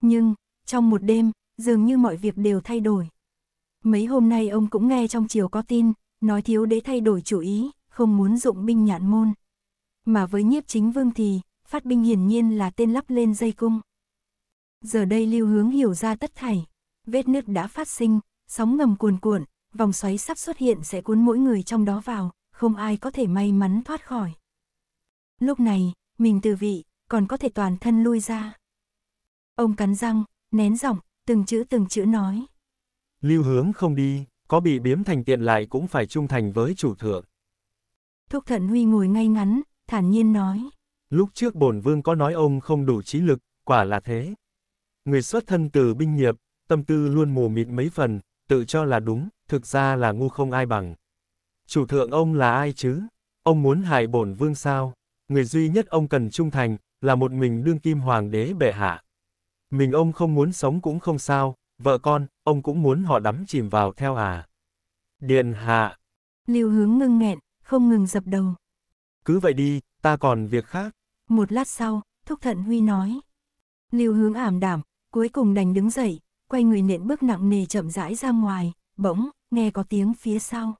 Nhưng, trong một đêm, dường như mọi việc đều thay đổi. Mấy hôm nay ông cũng nghe trong chiều có tin, nói thiếu đế thay đổi chủ ý, không muốn dụng binh nhạn môn. Mà với nhiếp chính vương thì, phát binh hiển nhiên là tên lắp lên dây cung. Giờ đây lưu hướng hiểu ra tất thảy, vết nước đã phát sinh, sóng ngầm cuồn cuộn, vòng xoáy sắp xuất hiện sẽ cuốn mỗi người trong đó vào, không ai có thể may mắn thoát khỏi. Lúc này, mình từ vị, còn có thể toàn thân lui ra. Ông cắn răng, nén giọng, từng chữ từng chữ nói. Lưu hướng không đi, có bị biếm thành tiện lại cũng phải trung thành với chủ thượng. Thúc Thận Huy ngồi ngay ngắn, thản nhiên nói. Lúc trước bổn vương có nói ông không đủ trí lực, quả là thế. Người xuất thân từ binh nghiệp, tâm tư luôn mù mịt mấy phần, tự cho là đúng, thực ra là ngu không ai bằng. Chủ thượng ông là ai chứ? Ông muốn hại bổn vương sao? Người duy nhất ông cần trung thành, là một mình đương kim hoàng đế bệ hạ. Mình ông không muốn sống cũng không sao, vợ con, ông cũng muốn họ đắm chìm vào theo à. Điện hạ. Lưu hướng ngưng nghẹn, không ngừng dập đầu. Cứ vậy đi, ta còn việc khác. Một lát sau, Thúc Thận Huy nói. Lưu hướng ảm đảm, cuối cùng đành đứng dậy, quay người nện bước nặng nề chậm rãi ra ngoài, bỗng, nghe có tiếng phía sau.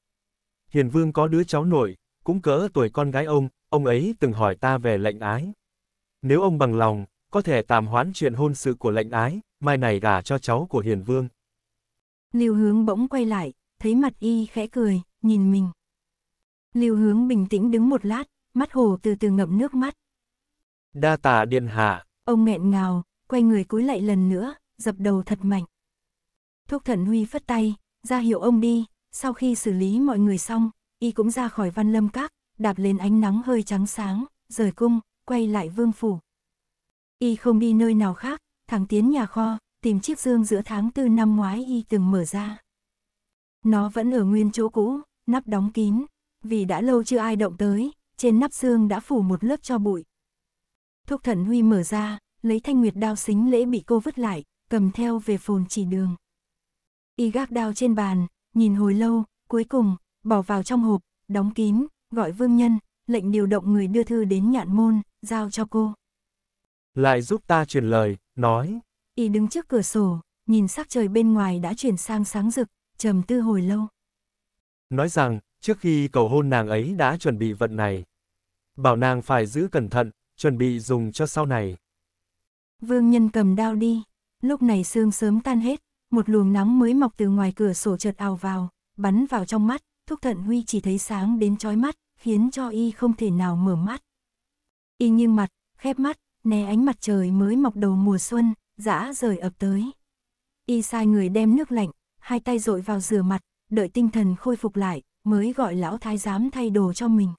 Hiền Vương có đứa cháu nội, cũng cỡ tuổi con gái ông, ông ấy từng hỏi ta về lệnh ái. Nếu ông bằng lòng, có thể tạm hoãn chuyện hôn sự của lệnh ái, mai này gả cho cháu của Hiền Vương. Lưu hướng bỗng quay lại, thấy mặt y khẽ cười, nhìn mình. Lưu Hướng bình tĩnh đứng một lát, mắt hồ từ từ ngậm nước mắt. Đa tạ điện hạ. Ông nghẹn ngào, quay người cúi lại lần nữa, dập đầu thật mạnh. Thúc thần Huy phất tay, ra hiệu ông đi, sau khi xử lý mọi người xong, y cũng ra khỏi văn lâm các, đạp lên ánh nắng hơi trắng sáng, rời cung, quay lại vương phủ. Y không đi nơi nào khác, thẳng tiến nhà kho, tìm chiếc dương giữa tháng tư năm ngoái y từng mở ra. Nó vẫn ở nguyên chỗ cũ, nắp đóng kín, vì đã lâu chưa ai động tới, trên nắp xương đã phủ một lớp cho bụi. Thúc thần huy mở ra, lấy thanh nguyệt đao xính lễ bị cô vứt lại, cầm theo về phồn chỉ đường. Y gác đao trên bàn, nhìn hồi lâu, cuối cùng, bỏ vào trong hộp, đóng kín, gọi vương nhân, lệnh điều động người đưa thư đến nhạn môn, giao cho cô. Lại giúp ta truyền lời, nói. Y đứng trước cửa sổ, nhìn sắc trời bên ngoài đã chuyển sang sáng rực, trầm tư hồi lâu. Nói rằng, Trước khi cầu hôn nàng ấy đã chuẩn bị vận này. Bảo nàng phải giữ cẩn thận, chuẩn bị dùng cho sau này. Vương Nhân cầm đao đi, lúc này sương sớm tan hết, một luồng nắng mới mọc từ ngoài cửa sổ chợt ào vào, bắn vào trong mắt, Thúc Thận Huy chỉ thấy sáng đến chói mắt, khiến cho y không thể nào mở mắt. Y nghiêng mặt, khép mắt, né ánh mặt trời mới mọc đầu mùa xuân, dã rời ập tới. Y sai người đem nước lạnh, hai tay dội vào rửa mặt, đợi tinh thần khôi phục lại, mới gọi lão thái giám thay đồ cho mình.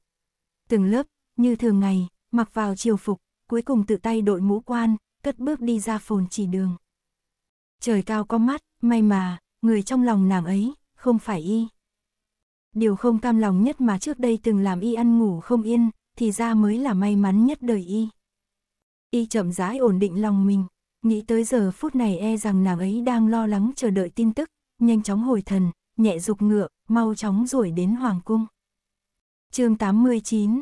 Từng lớp, như thường ngày, mặc vào chiều phục, cuối cùng tự tay đội mũ quan, cất bước đi ra phồn chỉ đường. Trời cao có mắt, may mà, người trong lòng nàng ấy, không phải y. Điều không cam lòng nhất mà trước đây từng làm y ăn ngủ không yên, thì ra mới là may mắn nhất đời y. Y chậm rãi ổn định lòng mình, nghĩ tới giờ phút này e rằng nàng ấy đang lo lắng chờ đợi tin tức, nhanh chóng hồi thần, nhẹ dục ngựa, mau chóng đuổi đến Hoàng Cung. chương 89,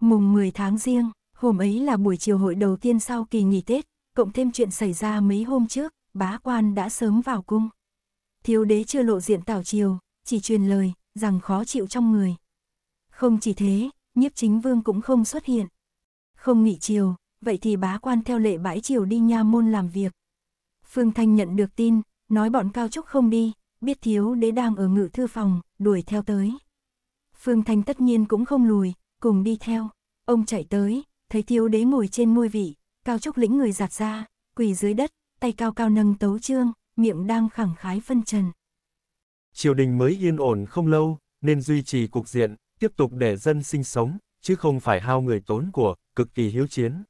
mùng 10 tháng riêng, hôm ấy là buổi chiều hội đầu tiên sau kỳ nghỉ Tết, cộng thêm chuyện xảy ra mấy hôm trước, bá quan đã sớm vào cung. Thiếu đế chưa lộ diện tảo chiều, chỉ truyền lời, rằng khó chịu trong người. Không chỉ thế, nhiếp chính vương cũng không xuất hiện. Không nghỉ chiều, vậy thì bá quan theo lệ bãi chiều đi nha môn làm việc. Phương Thanh nhận được tin, nói bọn cao trúc không đi, biết thiếu đế đang ở ngự thư phòng, đuổi theo tới. Phương Thanh tất nhiên cũng không lùi, cùng đi theo. Ông chạy tới, thấy thiếu đế ngồi trên ngôi vị, cao trúc lĩnh người giạt ra, quỳ dưới đất, tay cao cao nâng tấu trương, miệng đang khẳng khái phân trần. Triều đình mới yên ổn không lâu, nên duy trì cục diện, tiếp tục để dân sinh sống, chứ không phải hao người tốn của, cực kỳ hiếu chiến.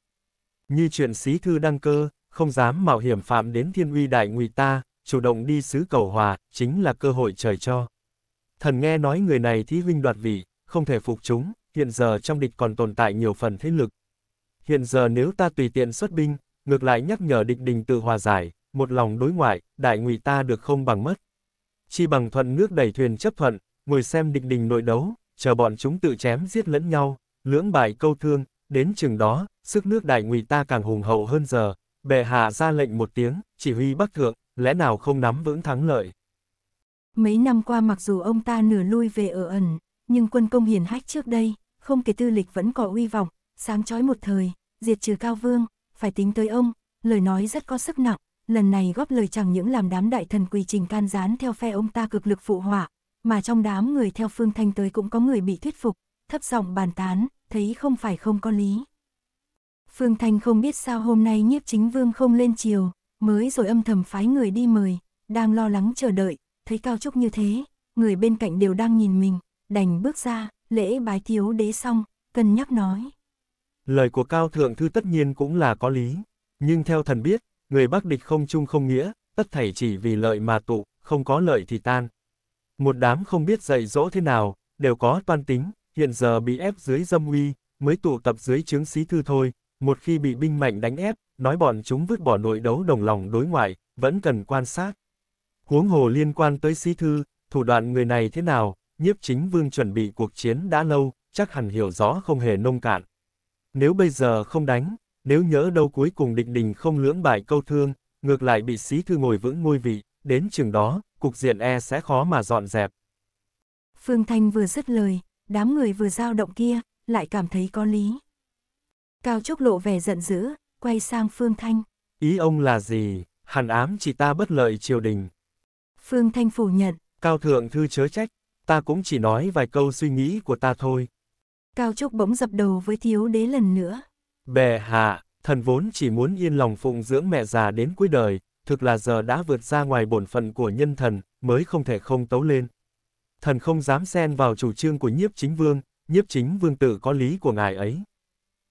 Như chuyện xí thư đăng cơ, không dám mạo hiểm phạm đến thiên uy đại nguy ta, chủ động đi xứ cầu hòa, chính là cơ hội trời cho. Thần nghe nói người này thí huynh đoạt vị, không thể phục chúng, hiện giờ trong địch còn tồn tại nhiều phần thế lực. Hiện giờ nếu ta tùy tiện xuất binh, ngược lại nhắc nhở địch đình tự hòa giải, một lòng đối ngoại, đại ngụy ta được không bằng mất. Chi bằng thuận nước đẩy thuyền chấp thuận, ngồi xem địch đình nội đấu, chờ bọn chúng tự chém giết lẫn nhau, lưỡng bại câu thương, đến chừng đó, sức nước đại ngụy ta càng hùng hậu hơn giờ. Bệ hạ ra lệnh một tiếng, chỉ huy bắc thượng, lẽ nào không nắm vững thắng lợi? Mấy năm qua mặc dù ông ta nửa lui về ở ẩn, nhưng quân công hiền hách trước đây, không kể tư lịch vẫn có uy vọng, sáng chói một thời, diệt trừ cao vương, phải tính tới ông, lời nói rất có sức nặng, lần này góp lời chẳng những làm đám đại thần quỳ trình can gián theo phe ông ta cực lực phụ họa, mà trong đám người theo phương thanh tới cũng có người bị thuyết phục, thấp giọng bàn tán, thấy không phải không có lý. Phương Thanh không biết sao hôm nay nhiếp chính vương không lên chiều, mới rồi âm thầm phái người đi mời, đang lo lắng chờ đợi, thấy Cao Trúc như thế, người bên cạnh đều đang nhìn mình, đành bước ra, lễ bái thiếu đế xong, cân nhắc nói. Lời của Cao Thượng Thư tất nhiên cũng là có lý, nhưng theo thần biết, người Bắc địch không chung không nghĩa, tất thảy chỉ vì lợi mà tụ, không có lợi thì tan. Một đám không biết dạy dỗ thế nào, đều có toan tính, hiện giờ bị ép dưới dâm uy, mới tụ tập dưới chướng xí thư thôi, một khi bị binh mạnh đánh ép, nói bọn chúng vứt bỏ nội đấu đồng lòng đối ngoại, vẫn cần quan sát. Huống hồ liên quan tới sĩ thư, thủ đoạn người này thế nào, nhiếp chính vương chuẩn bị cuộc chiến đã lâu, chắc hẳn hiểu rõ không hề nông cạn. Nếu bây giờ không đánh, nếu nhỡ đâu cuối cùng địch đình không lưỡng bại câu thương, ngược lại bị sĩ thư ngồi vững ngôi vị, đến chừng đó, cục diện e sẽ khó mà dọn dẹp. Phương Thanh vừa dứt lời, đám người vừa giao động kia, lại cảm thấy có lý. Cao Trúc lộ vẻ giận dữ, quay sang Phương Thanh. Ý ông là gì, hàn ám chỉ ta bất lợi triều đình. Phương Thanh phủ nhận. Cao thượng thư chớ trách, ta cũng chỉ nói vài câu suy nghĩ của ta thôi. Cao Trúc bỗng dập đầu với thiếu đế lần nữa. bè hạ, thần vốn chỉ muốn yên lòng phụng dưỡng mẹ già đến cuối đời, thực là giờ đã vượt ra ngoài bổn phận của nhân thần, mới không thể không tấu lên. Thần không dám xen vào chủ trương của nhiếp chính vương, nhiếp chính vương tự có lý của ngài ấy.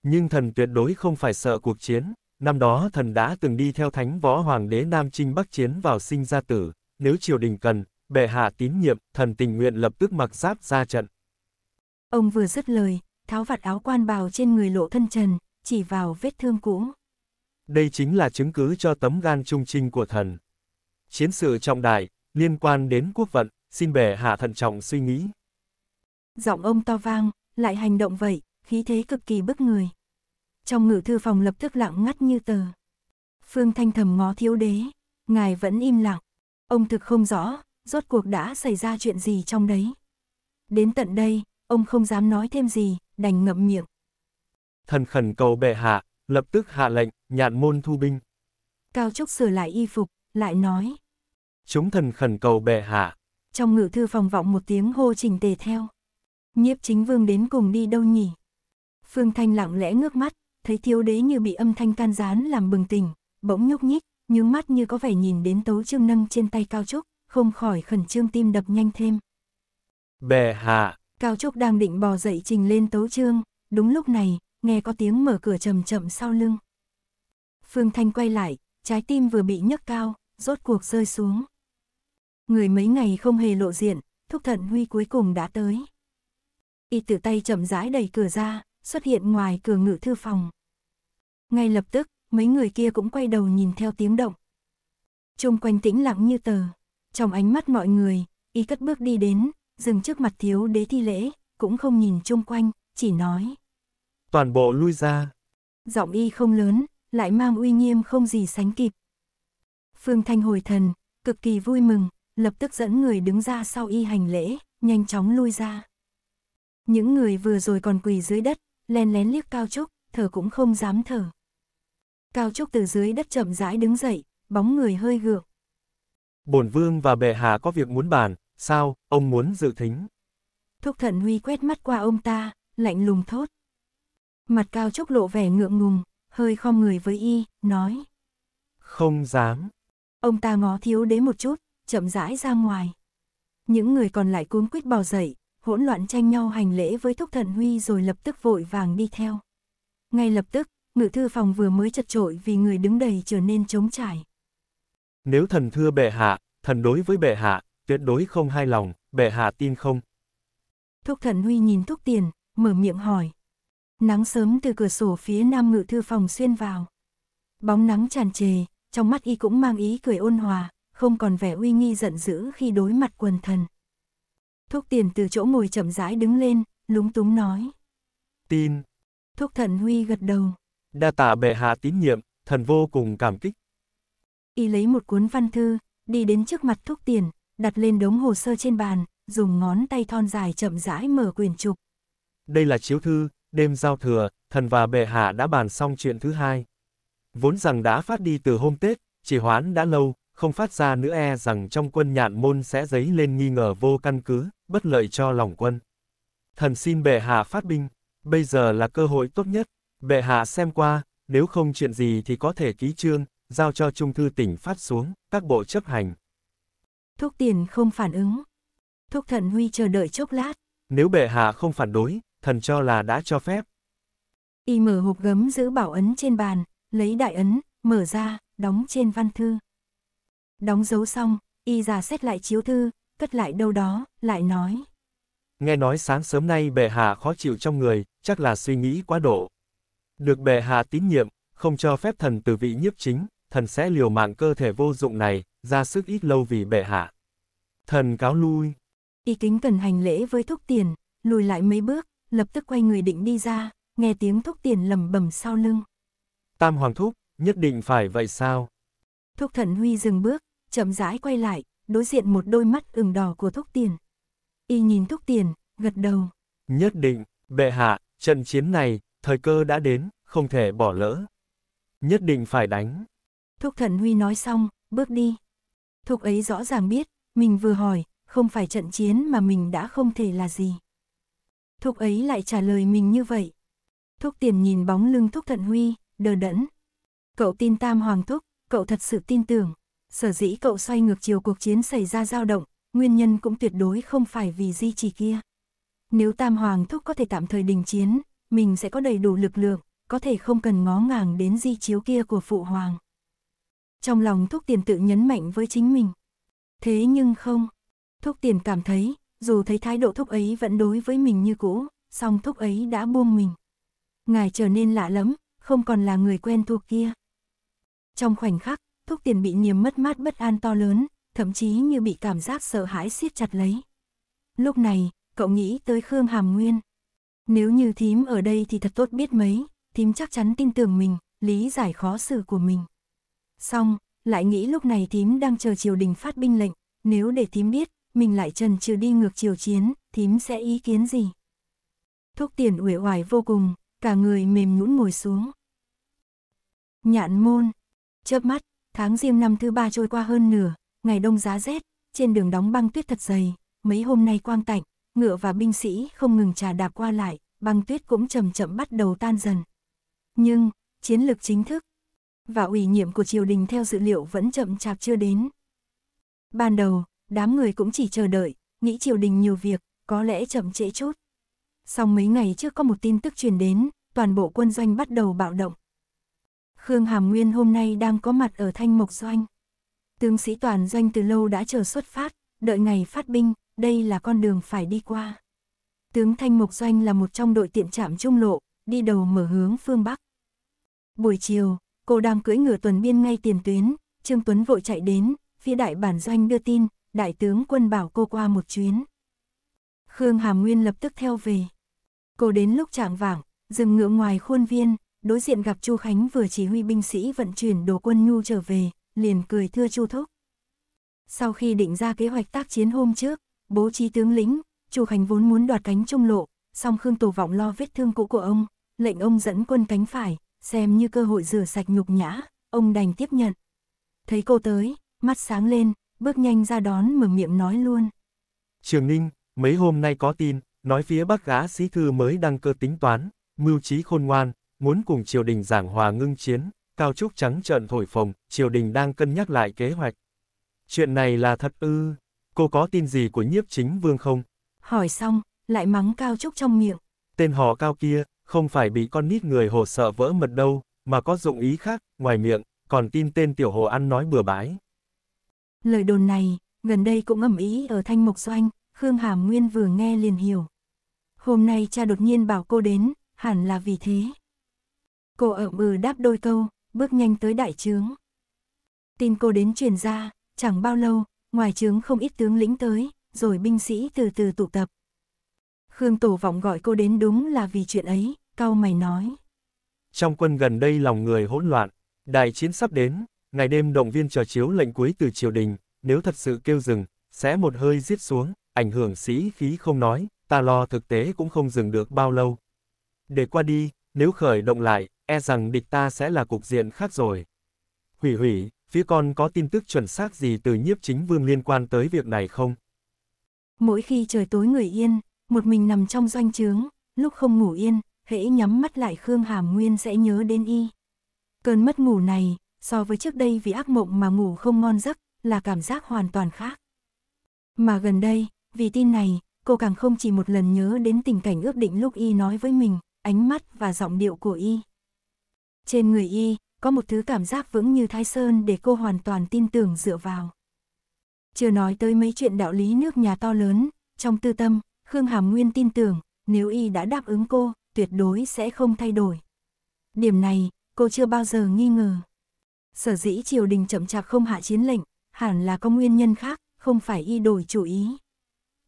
Nhưng thần tuyệt đối không phải sợ cuộc chiến, năm đó thần đã từng đi theo thánh võ hoàng đế Nam Trinh Bắc Chiến vào sinh ra tử, nếu triều đình cần, bệ hạ tín nhiệm, thần tình nguyện lập tức mặc giáp ra trận. Ông vừa dứt lời, tháo vạt áo quan bào trên người lộ thân trần, chỉ vào vết thương cũ. Đây chính là chứng cứ cho tấm gan trung trinh của thần. Chiến sự trọng đại, liên quan đến quốc vận, xin bệ hạ thận trọng suy nghĩ. Giọng ông to vang, lại hành động vậy, khí thế cực kỳ bức người. Trong ngự thư phòng lập tức lặng ngắt như tờ. Phương Thanh thầm ngó thiếu đế, ngài vẫn im lặng. Ông thực không rõ, rốt cuộc đã xảy ra chuyện gì trong đấy. Đến tận đây, ông không dám nói thêm gì, đành ngậm miệng. Thần khẩn cầu bệ hạ, lập tức hạ lệnh, nhạn môn thu binh. Cao Trúc sửa lại y phục, lại nói. Chúng thần khẩn cầu bệ hạ. Trong ngự thư phòng vọng một tiếng hô trình tề theo. Nhiếp chính vương đến cùng đi đâu nhỉ? Phương Thanh lặng lẽ ngước mắt, thấy thiếu đế như bị âm thanh can gián làm bừng tỉnh, bỗng nhúc nhích, nhướng mắt như có vẻ nhìn đến tấu trương nâng trên tay Cao Trúc, không khỏi khẩn trương tim đập nhanh thêm. Bề hạ. Cao Trúc đang định bò dậy trình lên tấu trương, đúng lúc này, nghe có tiếng mở cửa chậm chậm sau lưng. Phương Thanh quay lại, trái tim vừa bị nhấc cao, rốt cuộc rơi xuống. Người mấy ngày không hề lộ diện, thúc thận Huy cuối cùng đã tới. Y tử tay chậm rãi đẩy cửa ra, xuất hiện ngoài cửa ngự thư phòng. Ngay lập tức, mấy người kia cũng quay đầu nhìn theo tiếng động. Trung quanh tĩnh lặng như tờ, trong ánh mắt mọi người, y cất bước đi đến, dừng trước mặt thiếu đế thi lễ, cũng không nhìn chung quanh, chỉ nói. Toàn bộ lui ra. Giọng y không lớn, lại mang uy nghiêm không gì sánh kịp. Phương Thanh hồi thần, cực kỳ vui mừng, lập tức dẫn người đứng ra sau y hành lễ, nhanh chóng lui ra. Những người vừa rồi còn quỳ dưới đất, len lén liếc Cao Trúc, thở cũng không dám thở. Cao Trúc từ dưới đất chậm rãi đứng dậy, bóng người hơi gượng. Bổn vương và bệ hạ có việc muốn bàn, sao, ông muốn dự thính. Thúc thận huy quét mắt qua ông ta, lạnh lùng thốt. Mặt Cao Trúc lộ vẻ ngượng ngùng, hơi khom người với y, nói. Không dám. Ông ta ngó thiếu đế một chút, chậm rãi ra ngoài. Những người còn lại cuốn quýt bò dậy, hỗn loạn tranh nhau hành lễ với Thúc Thần Huy rồi lập tức vội vàng đi theo. Ngay lập tức, ngự thư phòng vừa mới chật trội vì người đứng đầy trở nên trống trải. Nếu thần thưa bệ hạ, thần đối với bệ hạ, tuyệt đối không hài lòng, bệ hạ tin không? Thúc Thần Huy nhìn Thúc Tiền, mở miệng hỏi. Nắng sớm từ cửa sổ phía nam ngự thư phòng xuyên vào. Bóng nắng tràn trề, trong mắt y cũng mang ý cười ôn hòa, không còn vẻ uy nghi giận dữ khi đối mặt quần thần. Thúc tiền từ chỗ ngồi chậm rãi đứng lên, lúng túng nói. Tin. Thúc thần Huy gật đầu. Đa tạ bệ hạ tín nhiệm, thần vô cùng cảm kích. Y lấy một cuốn văn thư, đi đến trước mặt Thúc tiền, đặt lên đống hồ sơ trên bàn, dùng ngón tay thon dài chậm rãi mở quyển trục. Đây là chiếu thư, đêm giao thừa, thần và bệ hạ đã bàn xong chuyện thứ hai. Vốn rằng đã phát đi từ hôm Tết, chỉ hoãn đã lâu, không phát ra nữa e rằng trong quân nhạn môn sẽ dấy lên nghi ngờ vô căn cứ bất lợi cho lòng quân. Thần xin bệ hạ phát binh, bây giờ là cơ hội tốt nhất, bệ hạ xem qua, nếu không chuyện gì thì có thể ký trương giao cho Trung thư tỉnh phát xuống, các bộ chấp hành. Thúc tiền không phản ứng. Thúc thần huy chờ đợi chốc lát. Nếu bệ hạ không phản đối, thần cho là đã cho phép. Y mở hộp gấm giữ bảo ấn trên bàn, lấy đại ấn, mở ra, đóng trên văn thư. Đóng dấu xong, y giả xét lại chiếu thư, cất lại đâu đó, lại nói. Nghe nói sáng sớm nay bệ hạ khó chịu trong người, chắc là suy nghĩ quá độ. Được bệ hạ tín nhiệm, không cho phép thần từ vị nhiếp chính, thần sẽ liều mạng cơ thể vô dụng này, ra sức ít lâu vì bệ hạ. Thần cáo lui. Y kính cần hành lễ với thúc tiền, lùi lại mấy bước, lập tức quay người định đi ra, nghe tiếng thúc tiền lầm bầm sau lưng. Tam hoàng thúc, nhất định phải vậy sao? Thúc thần huy dừng bước, chậm rãi quay lại, đối diện một đôi mắt ửng đỏ của Thúc Tiền. Y nhìn Thúc Tiền, gật đầu. Nhất định, bệ hạ, trận chiến này, thời cơ đã đến, không thể bỏ lỡ. Nhất định phải đánh. Thúc Thần Huy nói xong, bước đi. Thúc ấy rõ ràng biết, mình vừa hỏi, không phải trận chiến mà mình đã không thể là gì. Thúc ấy lại trả lời mình như vậy. Thúc Tiền nhìn bóng lưng Thúc Thận Huy, đờ đẫn. Cậu tin Tam Hoàng Thúc, cậu thật sự tin tưởng, Sở dĩ cậu xoay ngược chiều cuộc chiến xảy ra dao động, nguyên nhân cũng tuyệt đối không phải vì di chỉ kia. Nếu Tam Hoàng Thúc có thể tạm thời đình chiến, mình sẽ có đầy đủ lực lượng, có thể không cần ngó ngàng đến di chiếu kia của Phụ Hoàng. Trong lòng Thúc Tiền tự nhấn mạnh với chính mình. Thế nhưng không, Thúc Tiền cảm thấy, dù thấy thái độ Thúc ấy vẫn đối với mình như cũ, song Thúc ấy đã buông mình. Ngài trở nên lạ lắm, không còn là người quen thuộc kia. Trong khoảnh khắc, thúc tiền bị niềm mất mát bất an to lớn, thậm chí như bị cảm giác sợ hãi siết chặt lấy. Lúc này, cậu nghĩ tới Khương Hàm Nguyên. Nếu như thím ở đây thì thật tốt biết mấy, thím chắc chắn tin tưởng mình, lý giải khó xử của mình. Xong, lại nghĩ lúc này thím đang chờ triều đình phát binh lệnh, nếu để thím biết, mình lại trần trừ đi ngược triều chiến, thím sẽ ý kiến gì? thúc tiền uể oải vô cùng, cả người mềm nhũn ngồi xuống. Nhạn môn, chớp mắt, Tháng riêng năm thứ ba trôi qua hơn nửa, ngày đông giá rét, trên đường đóng băng tuyết thật dày, mấy hôm nay quang tạnh, ngựa và binh sĩ không ngừng trà đạp qua lại, băng tuyết cũng chậm chậm bắt đầu tan dần. Nhưng, chiến lược chính thức và ủy nhiệm của triều đình theo dữ liệu vẫn chậm chạp chưa đến. Ban đầu, đám người cũng chỉ chờ đợi, nghĩ triều đình nhiều việc, có lẽ chậm trễ chút. Sau mấy ngày trước có một tin tức truyền đến, toàn bộ quân doanh bắt đầu bạo động, Khương Hàm Nguyên hôm nay đang có mặt ở Thanh Mộc Doanh. Tướng sĩ toàn doanh từ lâu đã chờ xuất phát, đợi ngày phát binh, đây là con đường phải đi qua. Tướng Thanh Mộc Doanh là một trong đội tiện trạm trung lộ, đi đầu mở hướng phương Bắc. Buổi chiều, cô đang cưỡi ngựa tuần biên ngay tiền tuyến, Trương Tuấn vội chạy đến, phía đại bản doanh đưa tin, đại tướng quân bảo cô qua một chuyến. Khương Hàm Nguyên lập tức theo về. Cô đến lúc trạng vảng, dừng ngựa ngoài khuôn viên, đối diện gặp Chu Khánh vừa chỉ huy binh sĩ vận chuyển đồ quân nhu trở về, liền cười thưa Chu Thúc. Sau khi định ra kế hoạch tác chiến hôm trước, bố trí tướng lĩnh, Chu Khánh vốn muốn đoạt cánh trung lộ, song Khương Tổ vọng lo vết thương cũ của ông, lệnh ông dẫn quân cánh phải, xem như cơ hội rửa sạch nhục nhã, ông đành tiếp nhận. Thấy cô tới, mắt sáng lên, bước nhanh ra đón mở miệng nói luôn. Trường Ninh, mấy hôm nay có tin, nói phía Bắc gã sĩ thư mới đăng cơ tính toán, mưu trí khôn ngoan, muốn cùng triều đình giảng hòa ngưng chiến, Cao Trúc trắng trợn thổi phồng, triều đình đang cân nhắc lại kế hoạch. Chuyện này là thật ư, cô có tin gì của nhiếp chính vương không? Hỏi xong, lại mắng Cao Trúc trong miệng. Tên họ Cao kia, không phải bị con nít người hồ sợ vỡ mật đâu, mà có dụng ý khác, ngoài miệng, còn tin tên tiểu hồ ăn nói bừa bãi. Lời đồn này, gần đây cũng ẩm ý ở Thanh Mộc Doanh, Khương Hàm Nguyên vừa nghe liền hiểu. Hôm nay cha đột nhiên bảo cô đến, hẳn là vì thế. Cô ậm mừ đáp đôi câu, bước nhanh tới đại trướng. Tin cô đến truyền ra, chẳng bao lâu, ngoài trướng không ít tướng lĩnh tới, rồi binh sĩ từ từ tụ tập. Khương Tổ Vọng gọi cô đến đúng là vì chuyện ấy, cau mày nói. Trong quân gần đây lòng người hỗn loạn, đại chiến sắp đến, ngày đêm động viên trò chiếu lệnh cuối từ triều đình, nếu thật sự kêu dừng, sẽ một hơi giết xuống, ảnh hưởng sĩ khí không nói, ta lo thực tế cũng không dừng được bao lâu. Để qua đi, nếu khởi động lại, e rằng địch ta sẽ là cục diện khác rồi. Hủy hủy, phía con có tin tức chuẩn xác gì từ nhiếp chính vương liên quan tới việc này không? Mỗi khi trời tối người yên, một mình nằm trong doanh trướng, lúc không ngủ yên, hễ nhắm mắt lại Khương Hàm Nguyên sẽ nhớ đến y. Cơn mất ngủ này, so với trước đây vì ác mộng mà ngủ không ngon giấc, là cảm giác hoàn toàn khác. Mà gần đây, vì tin này, cô càng không chỉ một lần nhớ đến tình cảnh ước định lúc y nói với mình, ánh mắt và giọng điệu của y, trên người y, có một thứ cảm giác vững như thái sơn để cô hoàn toàn tin tưởng dựa vào. Chưa nói tới mấy chuyện đạo lý nước nhà to lớn, trong tư tâm, Khương Hàm Nguyên tin tưởng, nếu y đã đáp ứng cô, tuyệt đối sẽ không thay đổi. Điểm này, cô chưa bao giờ nghi ngờ. Sở dĩ triều đình chậm chạp không hạ chiến lệnh, hẳn là có nguyên nhân khác, không phải y đổi chủ ý.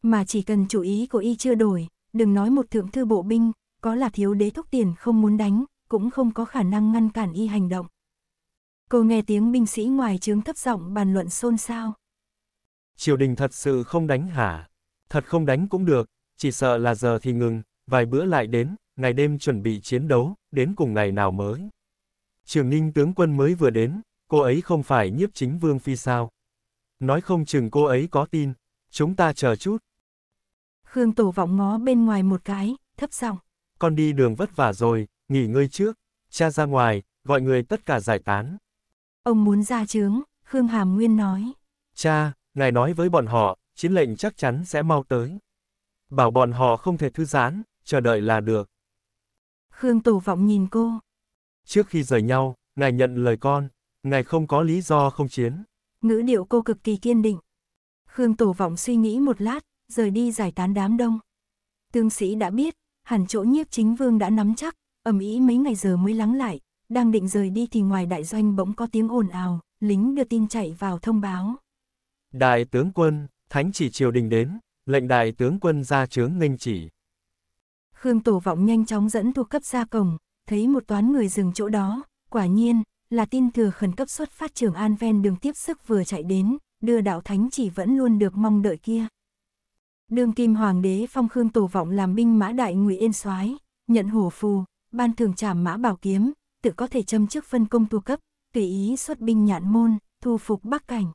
Mà chỉ cần chủ ý của y chưa đổi, đừng nói một thượng thư bộ binh, có là thiếu đế thúc tiền không muốn đánh, cũng không có khả năng ngăn cản y hành động. Cô nghe tiếng binh sĩ ngoài trướng thấp giọng bàn luận xôn xao. Triều đình thật sự không đánh hả? Thật không đánh cũng được, chỉ sợ là giờ thì ngừng, vài bữa lại đến, ngày đêm chuẩn bị chiến đấu, đến cùng ngày nào mới. Trường Ninh tướng quân mới vừa đến, cô ấy không phải nhiếp chính vương phi sao. Nói không chừng cô ấy có tin, chúng ta chờ chút. Khương Tổ vọng ngó bên ngoài một cái, thấp giọng. Con đi đường vất vả rồi, nghỉ ngơi trước, cha ra ngoài, gọi người tất cả giải tán. Ông muốn ra chướng, Khương Hàm Nguyên nói. Cha, ngài nói với bọn họ, chiến lệnh chắc chắn sẽ mau tới. Bảo bọn họ không thể thư giãn, chờ đợi là được. Khương Tổ Vọng nhìn cô. Trước khi rời nhau, ngài nhận lời con, ngài không có lý do không chiến. Ngữ điệu cô cực kỳ kiên định. Khương Tổ Vọng suy nghĩ một lát, rời đi giải tán đám đông. Tương sĩ đã biết, hẳn chỗ nhiếp chính vương đã nắm chắc, ầm ĩ mấy ngày giờ mới lắng lại, đang định rời đi thì ngoài đại doanh bỗng có tiếng ồn ào, lính đưa tin chạy vào thông báo. Đại tướng quân, thánh chỉ triều đình đến, lệnh đại tướng quân ra chướng nghênh chỉ. Khương Tổ Vọng nhanh chóng dẫn thuộc cấp ra cổng, thấy một toán người dừng chỗ đó, quả nhiên, là tin thừa khẩn cấp xuất phát trường An ven đường tiếp sức vừa chạy đến, đưa đạo thánh chỉ vẫn luôn được mong đợi kia. Đường Kim Hoàng đế phong Khương Tổ Vọng làm binh mã đại ngụy yên soái nhận hổ phù, ban thường trảm mã bảo kiếm, tự có thể châm trước phân công tu cấp, tùy ý xuất binh nhạn môn, thu phục bắc cảnh.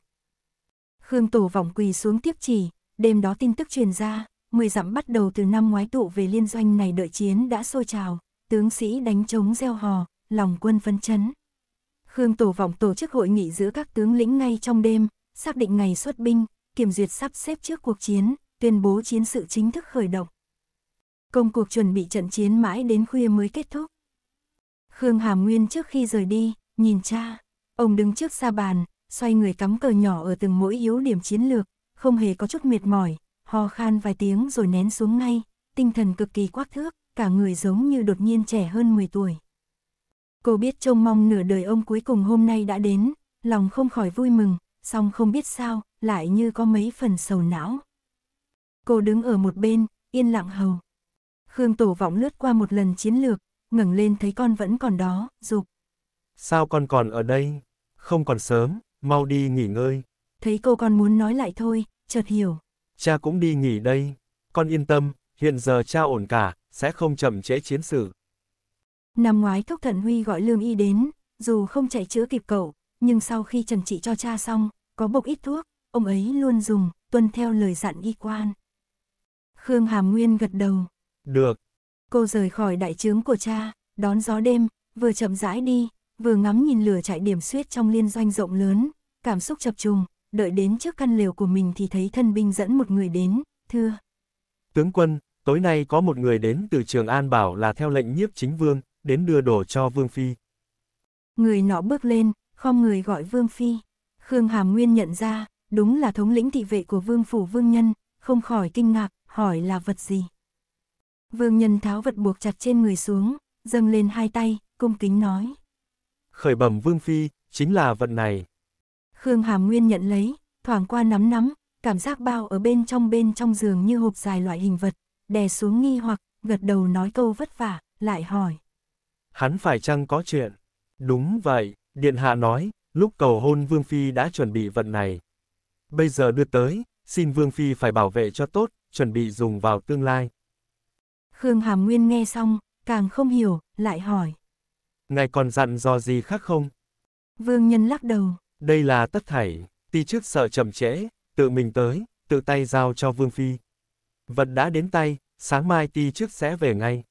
Khương Tổ vòng quỳ xuống tiếp chỉ, đêm đó tin tức truyền ra, mười dặm bắt đầu từ năm ngoái tụ về liên doanh này đợi chiến đã sôi trào, tướng sĩ đánh trống gieo hò, lòng quân phấn chấn. Khương Tổ vọng tổ chức hội nghị giữa các tướng lĩnh ngay trong đêm, xác định ngày xuất binh, kiểm duyệt sắp xếp trước cuộc chiến, tuyên bố chiến sự chính thức khởi động. Công cuộc chuẩn bị trận chiến mãi đến khuya mới kết thúc. Khương Hàm Nguyên trước khi rời đi, nhìn cha, ông đứng trước xa bàn, xoay người cắm cờ nhỏ ở từng mỗi yếu điểm chiến lược, không hề có chút mệt mỏi, ho khan vài tiếng rồi nén xuống ngay, tinh thần cực kỳ quắc thước, cả người giống như đột nhiên trẻ hơn 10 tuổi. Cô biết trông mong nửa đời ông cuối cùng hôm nay đã đến, lòng không khỏi vui mừng, song không biết sao, lại như có mấy phần sầu não. Cô đứng ở một bên, yên lặng hầu. Khương Tổ Vọng lướt qua một lần chiến lược, ngẩng lên thấy con vẫn còn đó, dục. Sao con còn ở đây? Không còn sớm, mau đi nghỉ ngơi. Thấy cô con muốn nói lại thôi, chợt hiểu. Cha cũng đi nghỉ đây. Con yên tâm, hiện giờ cha ổn cả, sẽ không chậm trễ chiến sự. Năm ngoái Thúc Thận Huy gọi Lương Y đến, dù không chạy chữa kịp cậu, nhưng sau khi trần trị cho cha xong, có bộc ít thuốc, ông ấy luôn dùng, tuân theo lời dặn y quan. Khương Hàm Nguyên gật đầu. Được. Cô rời khỏi đại trướng của cha, đón gió đêm, vừa chậm rãi đi, vừa ngắm nhìn lửa chạy điểm suyết trong liên doanh rộng lớn, cảm xúc chập trùng, đợi đến trước căn lều của mình thì thấy thân binh dẫn một người đến, thưa. Tướng quân, tối nay có một người đến từ Trường An bảo là theo lệnh nhiếp chính vương, đến đưa đồ cho Vương Phi. Người nọ bước lên, không người gọi Vương Phi. Khương Hàm Nguyên nhận ra, đúng là thống lĩnh thị vệ của Vương Phủ Vương Nhân, không khỏi kinh ngạc, hỏi là vật gì. Vương Nhân tháo vật buộc chặt trên người xuống, dâng lên hai tay, cung kính nói. Khởi bẩm Vương Phi, chính là vật này. Khương Hàm Nguyên nhận lấy, thoảng qua nắm nắm, cảm giác bao ở bên trong bên trong giường như hộp dài loại hình vật, đè xuống nghi hoặc, gật đầu nói câu vất vả, lại hỏi. Hắn phải chăng có chuyện? Đúng vậy, Điện Hạ nói, lúc cầu hôn Vương Phi đã chuẩn bị vật này. Bây giờ đưa tới, xin Vương Phi phải bảo vệ cho tốt, chuẩn bị dùng vào tương lai. Khương Hàm Nguyên nghe xong, càng không hiểu, lại hỏi. Ngài còn dặn dò gì khác không? Vương Nhân lắc đầu. Đây là tất thảy, ti trước sợ chậm trễ, tự mình tới, tự tay giao cho Vương Phi. Vật đã đến tay, sáng mai ti trước sẽ về ngay.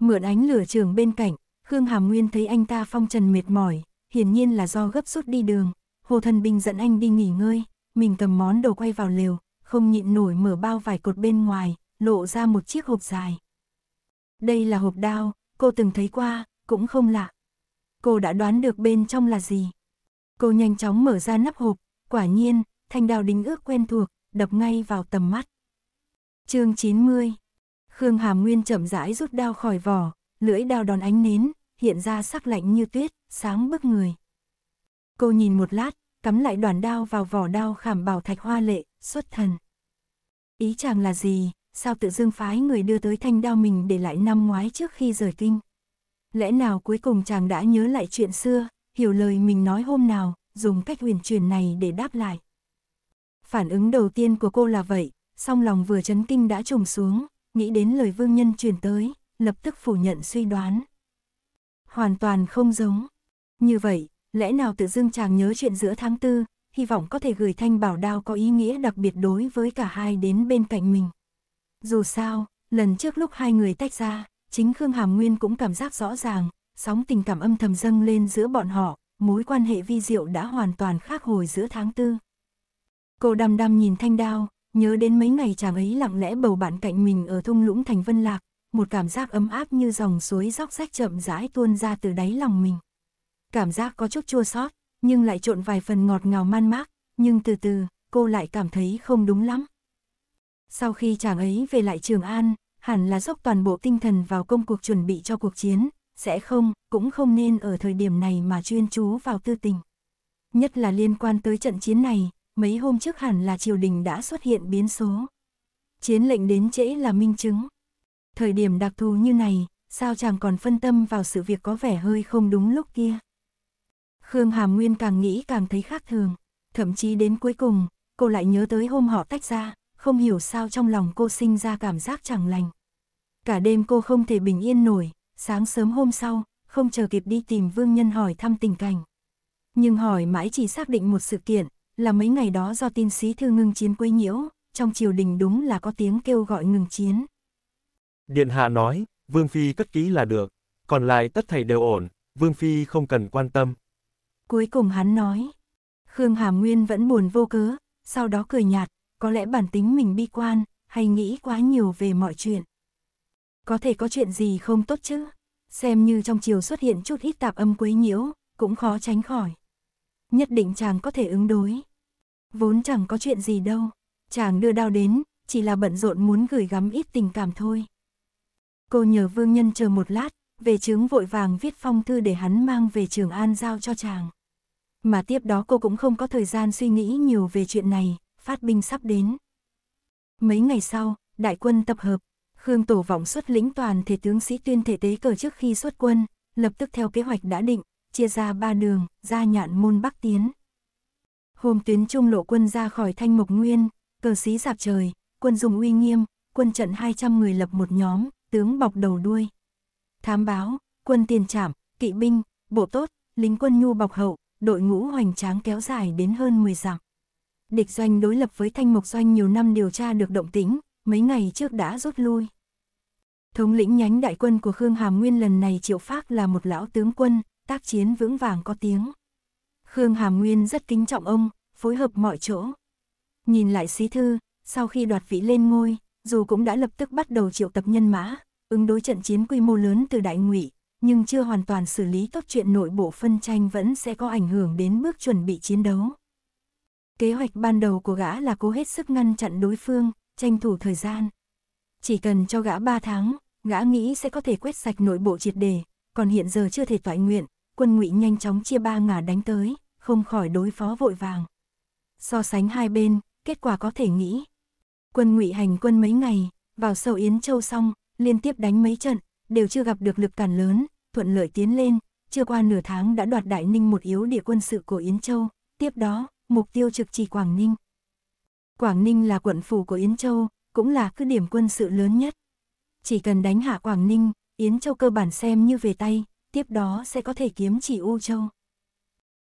Mượn ánh lửa trường bên cạnh, Khương Hàm Nguyên thấy anh ta phong trần mệt mỏi, hiển nhiên là do gấp rút đi đường. Hồ Thần Bình dẫn anh đi nghỉ ngơi, mình cầm món đồ quay vào lều, không nhịn nổi mở bao vài cột bên ngoài, lộ ra một chiếc hộp dài. Đây là hộp đao, cô từng thấy qua, cũng không lạ. Cô đã đoán được bên trong là gì. Cô nhanh chóng mở ra nắp hộp, quả nhiên, thanh đao đính ước quen thuộc, đập ngay vào tầm mắt. chương 90 Khương Hàm Nguyên chậm rãi rút đao khỏi vỏ, lưỡi đao đòn ánh nến, hiện ra sắc lạnh như tuyết, sáng bức người. Cô nhìn một lát, cắm lại đoàn đao vào vỏ đao khảm bảo thạch hoa lệ, xuất thần. Ý chàng là gì, sao tự dương phái người đưa tới thanh đao mình để lại năm ngoái trước khi rời kinh. Lẽ nào cuối cùng chàng đã nhớ lại chuyện xưa, hiểu lời mình nói hôm nào, dùng cách huyền truyền này để đáp lại. Phản ứng đầu tiên của cô là vậy, song lòng vừa chấn kinh đã trùng xuống, nghĩ đến lời vương nhân truyền tới, lập tức phủ nhận suy đoán. Hoàn toàn không giống. Như vậy, lẽ nào tự dưng chàng nhớ chuyện giữa tháng tư, hy vọng có thể gửi thanh bảo đao có ý nghĩa đặc biệt đối với cả hai đến bên cạnh mình. Dù sao, lần trước lúc hai người tách ra, chính Khương Hàm Nguyên cũng cảm giác rõ ràng, sóng tình cảm âm thầm dâng lên giữa bọn họ, mối quan hệ vi diệu đã hoàn toàn khác hồi giữa tháng tư. Cô đăm đăm nhìn thanh đao, nhớ đến mấy ngày chàng ấy lặng lẽ bầu bạn cạnh mình ở thung lũng thành Vân Lạc, một cảm giác ấm áp như dòng suối róc rách chậm rãi tuôn ra từ đáy lòng mình. Cảm giác có chút chua xót, nhưng lại trộn vài phần ngọt ngào man mác, nhưng từ từ, cô lại cảm thấy không đúng lắm. Sau khi chàng ấy về lại Trường An, hẳn là dốc toàn bộ tinh thần vào công cuộc chuẩn bị cho cuộc chiến, sẽ không, cũng không nên ở thời điểm này mà chuyên chú vào tư tình. Nhất là liên quan tới trận chiến này, mấy hôm trước hẳn là triều đình đã xuất hiện biến số. Chiến lệnh đến trễ là minh chứng. Thời điểm đặc thù như này, sao chàng còn phân tâm vào sự việc có vẻ hơi không đúng lúc kia. Khương Hàm Nguyên càng nghĩ càng thấy khác thường, thậm chí đến cuối cùng, cô lại nhớ tới hôm họ tách ra, không hiểu sao trong lòng cô sinh ra cảm giác chẳng lành. Cả đêm cô không thể bình yên nổi, sáng sớm hôm sau, không chờ kịp đi tìm Vương Nhân hỏi thăm tình cảnh. Nhưng hỏi mãi chỉ xác định một sự kiện, là mấy ngày đó do tin sĩ thư ngưng chiến quấy nhiễu, trong triều đình đúng là có tiếng kêu gọi ngừng chiến. Điện hạ nói, Vương Phi cất kỹ là được, còn lại tất thầy đều ổn, Vương Phi không cần quan tâm. Cuối cùng hắn nói, Khương Hàm Nguyên vẫn buồn vô cớ, sau đó cười nhạt, có lẽ bản tính mình bi quan, hay nghĩ quá nhiều về mọi chuyện. Có thể có chuyện gì không tốt chứ, xem như trong chiều xuất hiện chút ít tạp âm quấy nhiễu, cũng khó tránh khỏi. Nhất định chàng có thể ứng đối. Vốn chẳng có chuyện gì đâu, chàng đưa đao đến, chỉ là bận rộn muốn gửi gắm ít tình cảm thôi. Cô nhờ vương nhân chờ một lát, về chứng vội vàng viết phong thư để hắn mang về Trường An giao cho chàng. Mà tiếp đó cô cũng không có thời gian suy nghĩ nhiều về chuyện này, phát binh sắp đến. Mấy ngày sau, đại quân tập hợp, Khương Tổ Vọng xuất lĩnh toàn thể tướng sĩ tuyên thể tế cờ trước khi xuất quân, lập tức theo kế hoạch đã định, chia ra ba đường, ra nhạn môn bắc tiến. Hôm tuyến trung lộ quân ra khỏi Thanh Mộc Nguyên, cờ sĩ dạp trời, quân dùng uy nghiêm, quân trận 200 người lập một nhóm, tướng bọc đầu đuôi. Thám báo, quân tiền trảm, kỵ binh, bộ tốt, lính quân nhu bọc hậu, đội ngũ hoành tráng kéo dài đến hơn 10 dặm địch doanh đối lập với Thanh mục Doanh nhiều năm điều tra được động tĩnh, mấy ngày trước đã rút lui. Thống lĩnh nhánh đại quân của Khương Hàm Nguyên lần này triệu phác là một lão tướng quân, tác chiến vững vàng có tiếng. Khương Hàm Nguyên rất kính trọng ông, phối hợp mọi chỗ. Nhìn lại sĩ thư, sau khi đoạt vị lên ngôi, dù cũng đã lập tức bắt đầu triệu tập nhân mã, ứng đối trận chiến quy mô lớn từ đại ngụy, nhưng chưa hoàn toàn xử lý tốt chuyện nội bộ phân tranh vẫn sẽ có ảnh hưởng đến bước chuẩn bị chiến đấu. Kế hoạch ban đầu của gã là cố hết sức ngăn chặn đối phương, tranh thủ thời gian. Chỉ cần cho gã 3 tháng, gã nghĩ sẽ có thể quét sạch nội bộ triệt đề, còn hiện giờ chưa thể toại nguyện, quân ngụy nhanh chóng chia ba ngả đánh tới, không khỏi đối phó vội vàng. So sánh hai bên, kết quả có thể nghĩ. Quân ngụy hành quân mấy ngày, vào sâu Yến Châu xong, liên tiếp đánh mấy trận, đều chưa gặp được lực cản lớn, thuận lợi tiến lên, chưa qua nửa tháng đã đoạt Đại Ninh một yếu địa quân sự của Yến Châu, tiếp đó, mục tiêu trực chỉ Quảng Ninh. Quảng Ninh là quận phủ của Yến Châu, cũng là cứ điểm quân sự lớn nhất. Chỉ cần đánh hạ Quảng Ninh, Yến Châu cơ bản xem như về tay, tiếp đó sẽ có thể kiếm chỉ U Châu.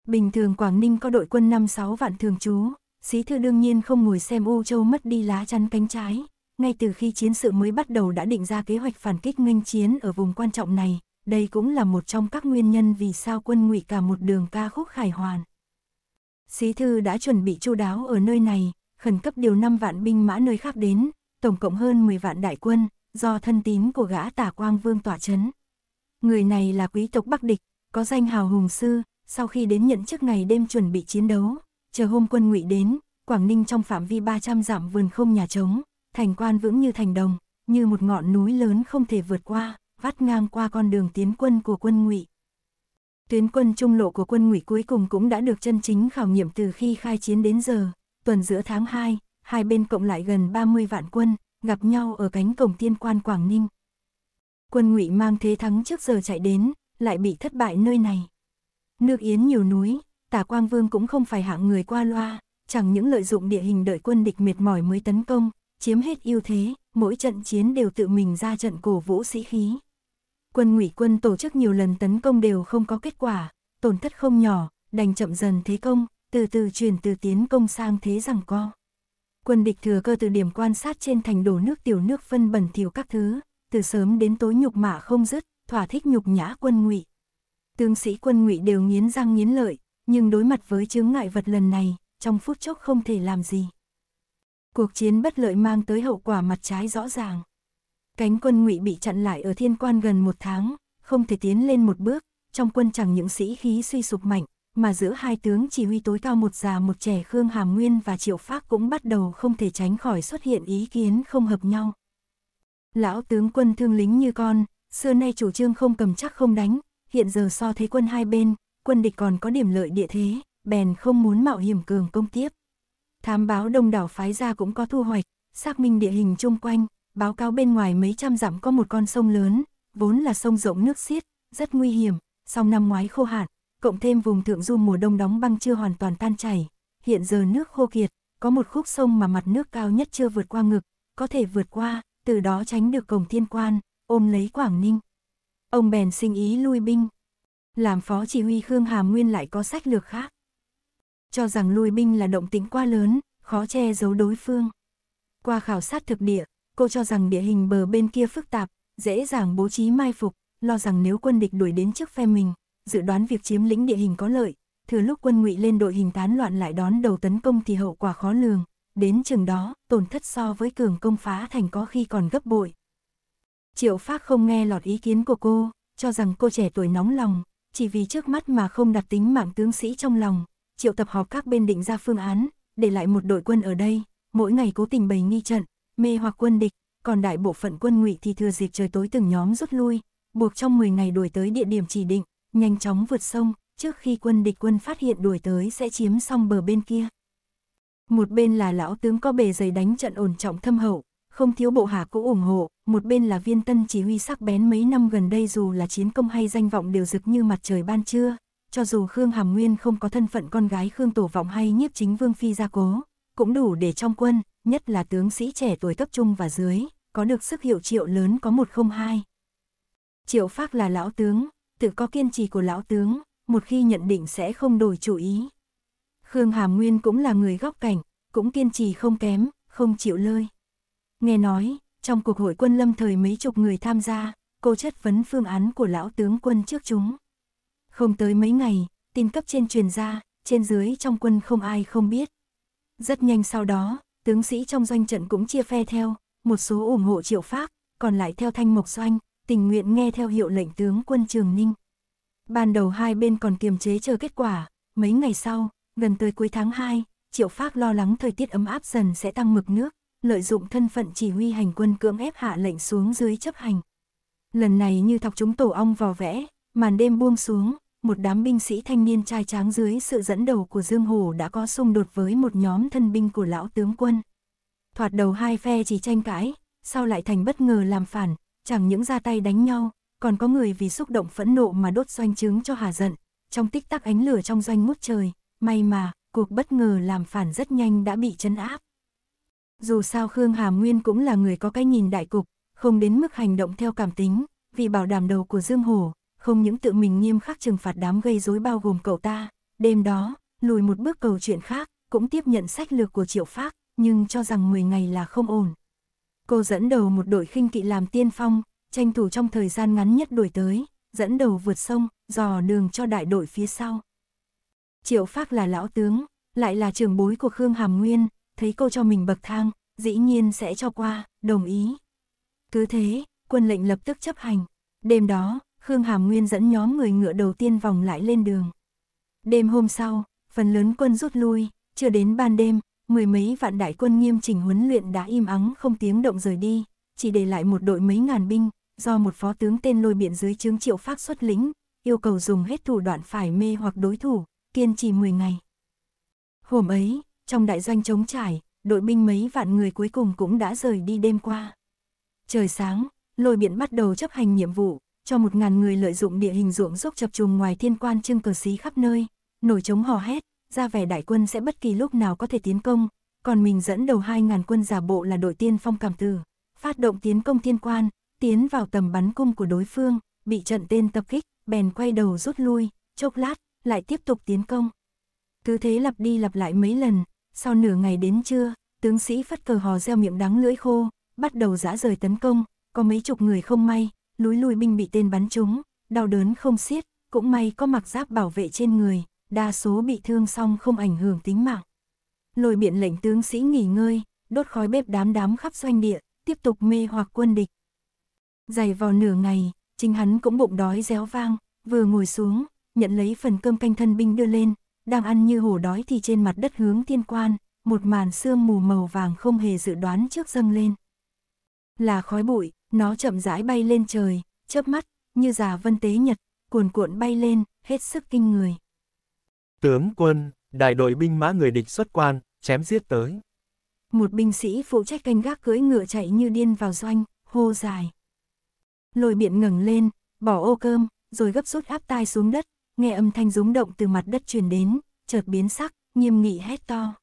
Bình thường Quảng Ninh có đội quân 5-6 vạn thường trú, Sĩ Thư đương nhiên không ngồi xem U Châu mất đi lá chắn cánh trái. Ngay từ khi chiến sự mới bắt đầu đã định ra kế hoạch phản kích nghênh chiến ở vùng quan trọng này, đây cũng là một trong các nguyên nhân vì sao quân ngụy cả một đường ca khúc khải hoàn. Xí thư đã chuẩn bị chu đáo ở nơi này, khẩn cấp điều 5 vạn binh mã nơi khác đến, tổng cộng hơn 10 vạn đại quân, do thân tín của gã tả quang vương tỏa chấn. Người này là quý tộc Bắc Địch, có danh hào hùng sư, sau khi đến nhận chức ngày đêm chuẩn bị chiến đấu, chờ hôm quân ngụy đến, Quảng Ninh trong phạm vi 300 dặm vườn không nhà trống, thành quan vững như thành đồng, như một ngọn núi lớn không thể vượt qua, vắt ngang qua con đường tiến quân của quân ngụy tuyến quân trung lộ của quân ngụy cuối cùng cũng đã được chân chính khảo nghiệm từ khi khai chiến đến giờ. Tuần giữa tháng 2, hai bên cộng lại gần 30 vạn quân, gặp nhau ở cánh cổng tiên quan Quảng Ninh. Quân ngụy mang thế thắng trước giờ chạy đến, lại bị thất bại nơi này. Nước Yến nhiều núi, tả Quang Vương cũng không phải hạng người qua loa, chẳng những lợi dụng địa hình đợi quân địch mệt mỏi mới tấn công, chiếm hết ưu thế, mỗi trận chiến đều tự mình ra trận cổ vũ sĩ khí quân ngụy quân tổ chức nhiều lần tấn công đều không có kết quả, tổn thất không nhỏ, đành chậm dần thế công, từ từ chuyển từ tiến công sang thế rằng co. Quân địch thừa cơ từ điểm quan sát trên thành đổ nước tiểu nước phân bẩn thiểu các thứ, từ sớm đến tối nhục mạ không dứt, thỏa thích nhục nhã quân ngụy. Tướng sĩ quân ngụy đều nghiến răng nghiến lợi, nhưng đối mặt với chướng ngại vật lần này, trong phút chốc không thể làm gì. Cuộc chiến bất lợi mang tới hậu quả mặt trái rõ ràng. Cánh quân ngụy bị chặn lại ở thiên quan gần một tháng, không thể tiến lên một bước, trong quân chẳng những sĩ khí suy sụp mạnh, mà giữa hai tướng chỉ huy tối cao một già một trẻ Khương Hàm Nguyên và Triệu Phác cũng bắt đầu không thể tránh khỏi xuất hiện ý kiến không hợp nhau. Lão tướng quân thương lính như con, xưa nay chủ trương không cầm chắc không đánh, hiện giờ so thế quân hai bên, quân địch còn có điểm lợi địa thế, bèn không muốn mạo hiểm cường công tiếp. Thám báo đông đảo phái ra cũng có thu hoạch, xác minh địa hình chung quanh, báo cáo bên ngoài mấy trăm dặm có một con sông lớn, vốn là sông rộng nước xiết, rất nguy hiểm, song năm ngoái khô hạn, cộng thêm vùng thượng du mùa đông đóng băng chưa hoàn toàn tan chảy, hiện giờ nước khô kiệt, có một khúc sông mà mặt nước cao nhất chưa vượt qua ngực, có thể vượt qua, từ đó tránh được cổng thiên quan, ôm lấy Quảng Ninh. Ông bèn sinh ý lui binh. Làm phó chỉ huy Khương Hàm Nguyên lại có sách lược khác. Cho rằng lui binh là động tĩnh quá lớn, khó che giấu đối phương. Qua khảo sát thực địa, cô cho rằng địa hình bờ bên kia phức tạp, dễ dàng bố trí mai phục, lo rằng nếu quân địch đuổi đến trước phe mình, dự đoán việc chiếm lĩnh địa hình có lợi, thừa lúc quân ngụy lên đội hình tán loạn lại đón đầu tấn công thì hậu quả khó lường, đến chừng đó, tổn thất so với cường công phá thành có khi còn gấp bội. Triệu Phác không nghe lọt ý kiến của cô, cho rằng cô trẻ tuổi nóng lòng, chỉ vì trước mắt mà không đặt tính mạng tướng sĩ trong lòng, triệu tập họp các bên định ra phương án, để lại một đội quân ở đây, mỗi ngày cố tình bày nghi trận, mê hoặc quân địch, còn đại bộ phận quân ngụy thì thừa dịp trời tối từng nhóm rút lui, buộc trong 10 ngày đuổi tới địa điểm chỉ định, nhanh chóng vượt sông, trước khi quân địch quân phát hiện đuổi tới sẽ chiếm xong bờ bên kia. Một bên là lão tướng có bề dày đánh trận ổn trọng thâm hậu, không thiếu bộ hạ cũ ủng hộ, một bên là viên tân chỉ huy sắc bén mấy năm gần đây dù là chiến công hay danh vọng đều rực như mặt trời ban trưa, cho dù Khương Hàm Nguyên không có thân phận con gái Khương Tổ Vọng hay nhiếp chính Vương Phi gia cố, cũng đủ để trong quân, nhất là tướng sĩ trẻ tuổi cấp trung và dưới, có được sức hiệu triệu lớn có một không hai. Triệu Phác là lão tướng, tự có kiên trì của lão tướng, một khi nhận định sẽ không đổi chủ ý. Khương Hàm Nguyên cũng là người góc cảnh, cũng kiên trì không kém, không chịu lơi. Nghe nói, trong cuộc hội quân lâm thời mấy chục người tham gia, cô chất vấn phương án của lão tướng quân trước chúng. Không tới mấy ngày, tin cấp trên truyền ra, trên dưới trong quân không ai không biết. Rất nhanh sau đó, tướng sĩ trong doanh trận cũng chia phe theo, một số ủng hộ triệu Pháp, còn lại theo thanh mộc doanh, tình nguyện nghe theo hiệu lệnh tướng quân Trường Ninh. Ban đầu hai bên còn kiềm chế chờ kết quả, mấy ngày sau, gần tới cuối tháng 2, triệu Pháp lo lắng thời tiết ấm áp dần sẽ tăng mực nước, lợi dụng thân phận chỉ huy hành quân cưỡng ép hạ lệnh xuống dưới chấp hành. Lần này như thọc chúng tổ ong vào vẽ, màn đêm buông xuống, một đám binh sĩ thanh niên trai tráng dưới sự dẫn đầu của Dương Hổ đã có xung đột với một nhóm thân binh của lão tướng quân. Thoạt đầu hai phe chỉ tranh cãi, sau lại thành bất ngờ làm phản, chẳng những ra tay đánh nhau, còn có người vì xúc động phẫn nộ mà đốt doanh trướng cho hà giận. Trong tích tắc ánh lửa trong doanh mút trời, may mà, cuộc bất ngờ làm phản rất nhanh đã bị chấn áp. Dù sao Khương Hà Nguyên cũng là người có cái nhìn đại cục, không đến mức hành động theo cảm tính, vì bảo đảm đầu của Dương Hổ, không những tự mình nghiêm khắc trừng phạt đám gây rối bao gồm cậu ta, đêm đó, lùi một bước cầu chuyện khác, cũng tiếp nhận sách lược của Triệu Phác, nhưng cho rằng 10 ngày là không ổn. Cô dẫn đầu một đội khinh kỵ làm tiên phong, tranh thủ trong thời gian ngắn nhất đuổi tới, dẫn đầu vượt sông, dò đường cho đại đội phía sau. Triệu Phác là lão tướng, lại là trưởng bối của Khương Hàm Nguyên, thấy cô cho mình bậc thang, dĩ nhiên sẽ cho qua, đồng ý. Cứ thế, quân lệnh lập tức chấp hành. Đêm đó, Khương Hàm Nguyên dẫn nhóm người ngựa đầu tiên vòng lại lên đường. Đêm hôm sau, phần lớn quân rút lui, chưa đến ban đêm, mười mấy vạn đại quân nghiêm chỉnh huấn luyện đã im ắng không tiếng động rời đi, chỉ để lại một đội mấy ngàn binh, do một phó tướng tên lôi biện dưới chứng triệu phát xuất lính, yêu cầu dùng hết thủ đoạn phải mê hoặc đối thủ, kiên trì 10 ngày. Hôm ấy, trong đại doanh chống trải, đội binh mấy vạn người cuối cùng cũng đã rời đi đêm qua. Trời sáng, lôi biện bắt đầu chấp hành nhiệm vụ, cho một ngàn người lợi dụng địa hình ruộng dốc chập trùng ngoài thiên quan trưng cờ xí khắp nơi, nổi chống hò hét, ra vẻ đại quân sẽ bất kỳ lúc nào có thể tiến công, còn mình dẫn đầu hai ngàn quân giả bộ là đội tiên phong cảm tử, phát động tiến công thiên quan, tiến vào tầm bắn cung của đối phương, bị trận tên tập kích, bèn quay đầu rút lui, chốc lát, lại tiếp tục tiến công. Cứ thế lặp đi lặp lại mấy lần, sau nửa ngày đến trưa, tướng sĩ phất cờ hò reo miệng đắng lưỡi khô, bắt đầu dã rời tấn công, có mấy chục người không may, Núi lùi binh bị tên bắn trúng, đau đớn không xiết, cũng may có mặc giáp bảo vệ trên người, đa số bị thương xong không ảnh hưởng tính mạng. Lôi biện lệnh tướng sĩ nghỉ ngơi, đốt khói bếp đám đám khắp doanh địa, tiếp tục mê hoặc quân địch. Dày vào nửa ngày, chính hắn cũng bụng đói réo vang, vừa ngồi xuống, nhận lấy phần cơm canh thân binh đưa lên, đang ăn như hổ đói thì trên mặt đất hướng thiên quan, một màn sương mù màu vàng không hề dự đoán trước dâng lên. Là khói bụi, nó chậm rãi bay lên trời, chớp mắt, như già vân tế nhật, cuồn cuộn bay lên, hết sức kinh người. Tướng quân, đại đội binh mã người địch xuất quan, chém giết tới. Một binh sĩ phụ trách canh gác cưỡi ngựa chạy như điên vào doanh, hô dài. Lôi biện ngẩng lên, bỏ ô cơm, rồi gấp rút áp tai xuống đất, nghe âm thanh rúng động từ mặt đất truyền đến, chợt biến sắc, nghiêm nghị hét to.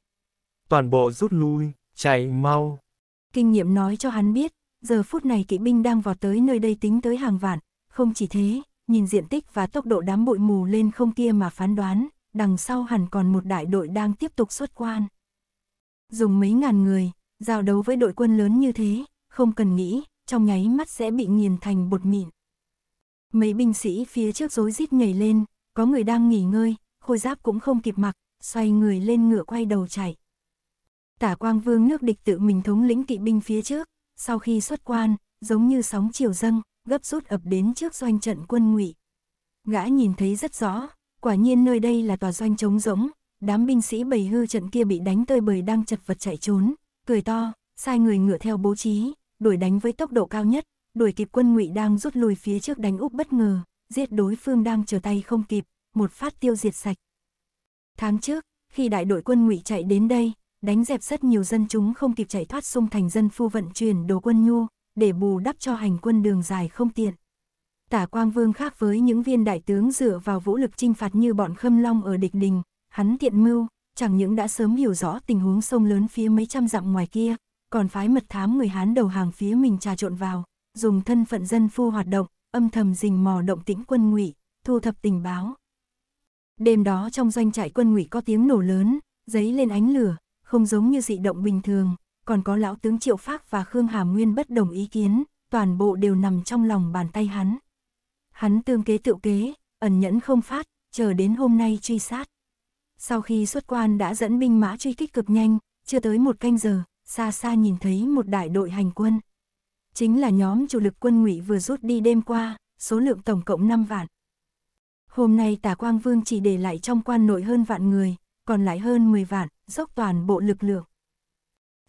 Toàn bộ rút lui, chạy mau. Kinh nghiệm nói cho hắn biết, giờ phút này kỵ binh đang vọt tới nơi đây tính tới hàng vạn, không chỉ thế, nhìn diện tích và tốc độ đám bụi mù lên không kia mà phán đoán, đằng sau hẳn còn một đại đội đang tiếp tục xuất quan. Dùng mấy ngàn người, giao đấu với đội quân lớn như thế, không cần nghĩ, trong nháy mắt sẽ bị nghiền thành bột mịn. Mấy binh sĩ phía trước rối rít nhảy lên, có người đang nghỉ ngơi, khôi giáp cũng không kịp mặc, xoay người lên ngựa quay đầu chạy. Tả Quang Vương nước địch tự mình thống lĩnh kỵ binh phía trước, sau khi xuất quan, giống như sóng chiều dâng, gấp rút ập đến trước doanh trận quân ngụy. Gã nhìn thấy rất rõ, quả nhiên nơi đây là tòa doanh trống rỗng, đám binh sĩ bầy hư trận kia bị đánh tơi bời đang chật vật chạy trốn, cười to, sai người ngựa theo bố trí, đuổi đánh với tốc độ cao nhất, đuổi kịp quân ngụy đang rút lui phía trước đánh úp bất ngờ, giết đối phương đang trở tay không kịp, một phát tiêu diệt sạch. Tháng trước, khi đại đội quân ngụy chạy đến đây, đánh dẹp rất nhiều dân chúng không kịp chạy thoát xung thành dân phu vận chuyển đồ quân nhu, để bù đắp cho hành quân đường dài không tiện. Tả Quang Vương khác với những viên đại tướng dựa vào vũ lực chinh phạt như bọn Khâm Long ở địch đình, hắn tiện mưu, chẳng những đã sớm hiểu rõ tình huống sông lớn phía mấy trăm dặm ngoài kia, còn phái mật thám người Hán đầu hàng phía mình trà trộn vào, dùng thân phận dân phu hoạt động, âm thầm rình mò động tĩnh quân ngụy, thu thập tình báo. Đêm đó trong doanh trại quân ngụy có tiếng nổ lớn, giấy lên ánh lửa, không giống như dị động bình thường, còn có lão tướng Triệu Phác và Khương Hà Nguyên bất đồng ý kiến, toàn bộ đều nằm trong lòng bàn tay hắn. Hắn tương kế tự kế, ẩn nhẫn không phát, chờ đến hôm nay truy sát. Sau khi xuất quan đã dẫn binh mã truy kích cực nhanh, chưa tới một canh giờ, xa xa nhìn thấy một đại đội hành quân. Chính là nhóm chủ lực quân ngụy vừa rút đi đêm qua, số lượng tổng cộng 5 vạn. Hôm nay tả Quang Vương chỉ để lại trong quan nội hơn vạn người, còn lại hơn 10 vạn, dốc toàn bộ lực lượng.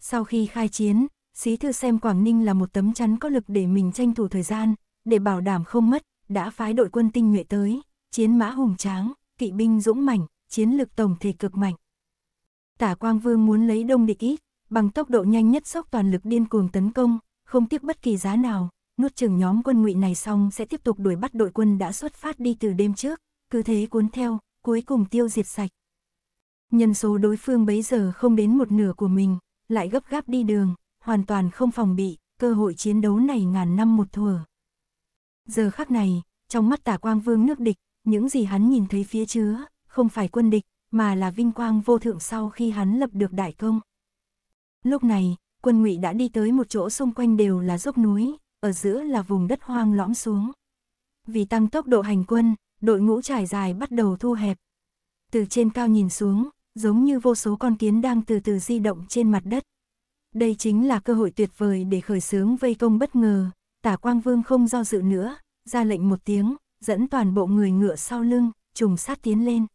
Sau khi khai chiến, Xí Thư xem Quảng Ninh là một tấm chắn có lực để mình tranh thủ thời gian, để bảo đảm không mất, đã phái đội quân tinh nhuệ tới, chiến mã hùng tráng, kỵ binh dũng mãnh, chiến lực tổng thể cực mạnh. Tả Quang Vương muốn lấy đông địch ít, bằng tốc độ nhanh nhất dốc toàn lực điên cuồng tấn công, không tiếc bất kỳ giá nào, nuốt chừng nhóm quân ngụy này xong sẽ tiếp tục đuổi bắt đội quân đã xuất phát đi từ đêm trước, cứ thế cuốn theo, cuối cùng tiêu diệt sạch. Nhân số đối phương bấy giờ không đến một nửa của mình, lại gấp gáp đi đường, hoàn toàn không phòng bị, cơ hội chiến đấu này ngàn năm một thuở. Giờ khắc này, trong mắt tả quang vương nước địch, những gì hắn nhìn thấy phía chứa, không phải quân địch, mà là vinh quang vô thượng sau khi hắn lập được đại công. Lúc này, quân ngụy đã đi tới một chỗ xung quanh đều là dốc núi, ở giữa là vùng đất hoang lõm xuống. Vì tăng tốc độ hành quân, đội ngũ trải dài bắt đầu thu hẹp. Từ trên cao nhìn xuống, giống như vô số con kiến đang từ từ di động trên mặt đất. Đây chính là cơ hội tuyệt vời để khởi xướng vây công bất ngờ, tả quang vương không do dự nữa, ra lệnh một tiếng, dẫn toàn bộ người ngựa sau lưng, trùng sát tiến lên.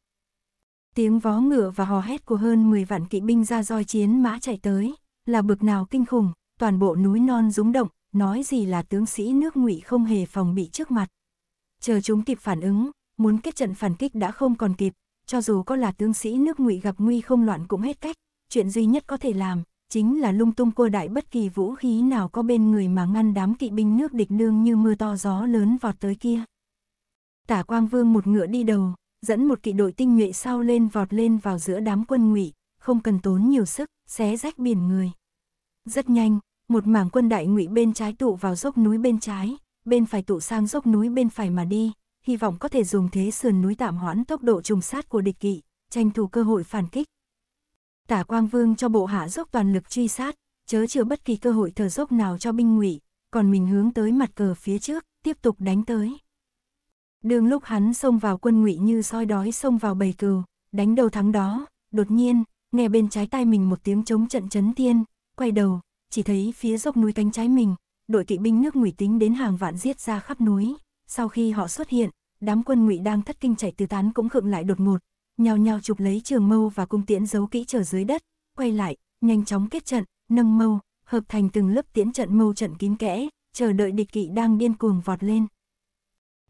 Tiếng vó ngựa và hò hét của hơn 10 vạn kỵ binh ra roi chiến mã chạy tới, là bực nào kinh khủng, toàn bộ núi non rúng động, nói gì là tướng sĩ nước ngụy không hề phòng bị trước mặt. Chờ chúng kịp phản ứng, muốn kết trận phản kích đã không còn kịp, cho dù có là tướng sĩ nước ngụy gặp nguy không loạn cũng hết cách, chuyện duy nhất có thể làm, chính là lung tung cua đại bất kỳ vũ khí nào có bên người mà ngăn đám kỵ binh nước địch nương như mưa to gió lớn vọt tới kia. Tả Quang Vương một ngựa đi đầu, dẫn một kỵ đội tinh nhuệ sau lên vọt lên vào giữa đám quân ngụy, không cần tốn nhiều sức, xé rách biển người. Rất nhanh, một mảng quân đại ngụy bên trái tụ vào dốc núi bên trái, bên phải tụ sang dốc núi bên phải mà đi, hy vọng có thể dùng thế sườn núi tạm hoãn tốc độ trùng sát của địch kỵ, tranh thủ cơ hội phản kích. Tả Quang Vương cho bộ hạ dốc toàn lực truy sát, chớ chừa bất kỳ cơ hội thở dốc nào cho binh ngụy, còn mình hướng tới mặt cờ phía trước, tiếp tục đánh tới. Đường lúc hắn xông vào quân ngụy như soi đói xông vào bầy cừu, đánh đầu thắng đó, đột nhiên, nghe bên trái tai mình một tiếng chống trận chấn thiên, quay đầu, chỉ thấy phía dốc núi cánh trái mình, đội kỵ binh nước ngụy tính đến hàng vạn giết ra khắp núi sau khi họ xuất hiện, đám quân ngụy đang thất kinh chạy tứ tán cũng khựng lại đột ngột, nhào nhào chụp lấy trường mâu và cung tiễn giấu kỹ trở dưới đất, quay lại, nhanh chóng kết trận, nâng mâu, hợp thành từng lớp tiễn trận mâu trận kín kẽ, chờ đợi địch kỵ đang điên cuồng vọt lên.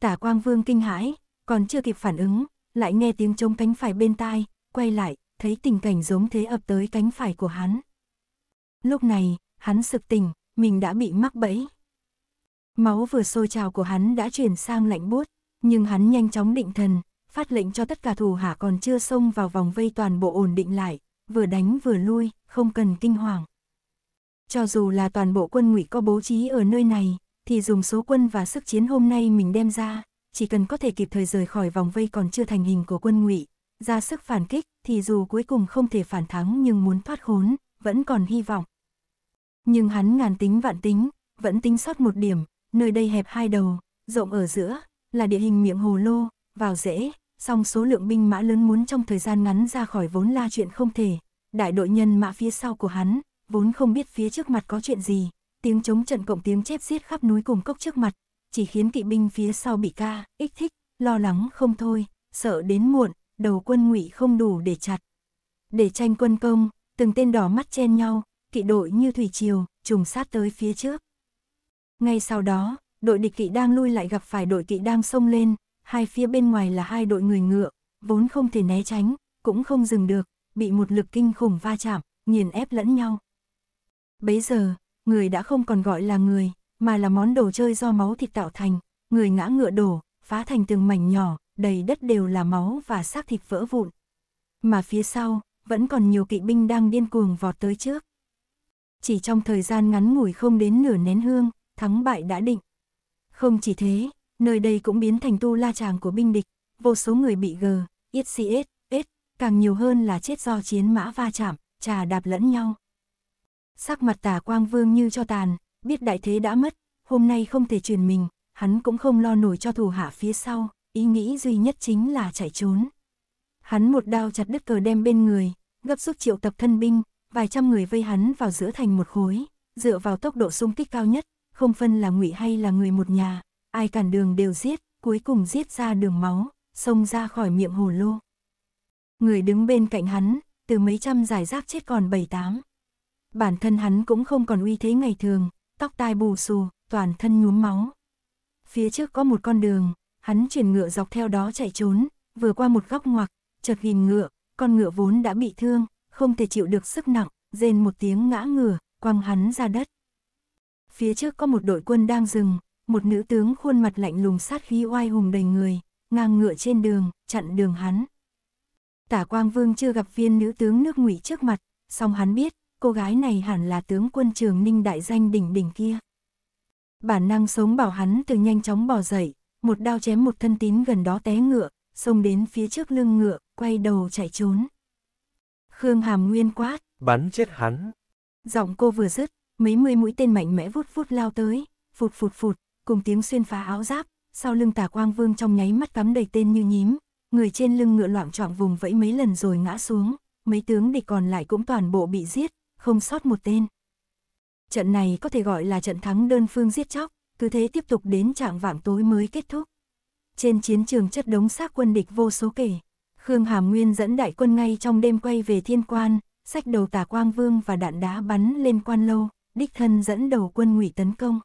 Tả Quang Vương kinh hãi, còn chưa kịp phản ứng, lại nghe tiếng trống cánh phải bên tai, quay lại, thấy tình cảnh giống thế ập tới cánh phải của hắn. Lúc này, hắn sực tỉnh, mình đã bị mắc bẫy. Máu vừa sôi trào của hắn đã chuyển sang lạnh buốt, nhưng hắn nhanh chóng định thần, phát lệnh cho tất cả thủ hạ còn chưa xông vào vòng vây toàn bộ ổn định lại, vừa đánh vừa lui, không cần kinh hoàng. Cho dù là toàn bộ quân ngụy có bố trí ở nơi này, thì dùng số quân và sức chiến hôm nay mình đem ra, chỉ cần có thể kịp thời rời khỏi vòng vây còn chưa thành hình của quân ngụy, ra sức phản kích thì dù cuối cùng không thể phản thắng nhưng muốn thoát khốn, vẫn còn hy vọng. Nhưng hắn ngàn tính vạn tính, vẫn tính sót một điểm, nơi đây hẹp hai đầu, rộng ở giữa, là địa hình miệng hồ lô, vào dễ, song số lượng binh mã lớn muốn trong thời gian ngắn ra khỏi vốn là chuyện không thể. Đại đội nhân mã phía sau của hắn, vốn không biết phía trước mặt có chuyện gì, tiếng chống trận cộng tiếng chép giết khắp núi cùng cốc trước mặt, chỉ khiến kỵ binh phía sau bị ca, ích thích, lo lắng không thôi, sợ đến muộn, đầu quân ngụy không đủ để chặt. Để tranh quân công, từng tên đỏ mắt chen nhau, kỵ đội như thủy triều, trùng sát tới phía trước. Ngay sau đó, đội địch kỵ đang lui lại gặp phải đội kỵ đang xông lên, hai phía bên ngoài là hai đội người ngựa, vốn không thể né tránh, cũng không dừng được, bị một lực kinh khủng va chạm, nghiền ép lẫn nhau. Bấy giờ, người đã không còn gọi là người, mà là món đồ chơi do máu thịt tạo thành, người ngã ngựa đổ, phá thành từng mảnh nhỏ, đầy đất đều là máu và xác thịt vỡ vụn. Mà phía sau, vẫn còn nhiều kỵ binh đang điên cuồng vọt tới trước. Chỉ trong thời gian ngắn ngủi không đến nửa nén hương, thắng bại đã định. Không chỉ thế, nơi đây cũng biến thành tu la tràng của binh địch, vô số người bị gờ, yết si ết, ết, càng nhiều hơn là chết do chiến mã va chạm, trà đạp lẫn nhau. Sắc mặt tà quang vương như cho tàn, biết đại thế đã mất, hôm nay không thể truyền mình, hắn cũng không lo nổi cho thủ hạ phía sau, ý nghĩ duy nhất chính là chạy trốn. Hắn một đao chặt đứt cờ đem bên người, gấp rút triệu tập thân binh, vài trăm người vây hắn vào giữa thành một khối, dựa vào tốc độ xung kích cao nhất, không phân là ngụy hay là người một nhà, ai cản đường đều giết, cuối cùng giết ra đường máu, xông ra khỏi miệng hồ lô. Người đứng bên cạnh hắn, từ mấy trăm giải giáp chết còn bảy tám. Bản thân hắn cũng không còn uy thế ngày thường, tóc tai bù xù, toàn thân nhuốm máu. Phía trước có một con đường, hắn chuyển ngựa dọc theo đó chạy trốn, vừa qua một góc ngoặc, chợt ghim ngựa, con ngựa vốn đã bị thương, không thể chịu được sức nặng, rên một tiếng ngã ngửa, quăng hắn ra đất. Phía trước có một đội quân đang dừng, một nữ tướng khuôn mặt lạnh lùng sát khí oai hùng đầy người, ngang ngựa trên đường, chặn đường hắn. Tả Quang Vương chưa gặp viên nữ tướng nước ngụy trước mặt, song hắn biết, cô gái này hẳn là tướng quân trường ninh đại danh đỉnh đỉnh kia. Bản năng sống bảo hắn từ nhanh chóng bò dậy, một đao chém một thân tín gần đó té ngựa, xông đến phía trước lưng ngựa, quay đầu chạy trốn. Khương Hàm Nguyên quát. Bắn chết hắn. Giọng cô vừa dứt, mấy mươi mũi tên mạnh mẽ vút vút lao tới, phụt phụt phụt, cùng tiếng xuyên phá áo giáp, sau lưng tà Quang Vương trong nháy mắt cắm đầy tên như nhím, người trên lưng ngựa loạn choạng vùng vẫy mấy lần rồi ngã xuống, mấy tướng địch còn lại cũng toàn bộ bị giết, không sót một tên. Trận này có thể gọi là trận thắng đơn phương giết chóc, cứ thế tiếp tục đến trạng vạng tối mới kết thúc. Trên chiến trường chất đống xác quân địch vô số kể, Khương Hàm Nguyên dẫn đại quân ngay trong đêm quay về thiên quan, sách đầu tà quang vương và đạn đá bắn lên quan lâu đích thân dẫn đầu quân ngụy tấn công.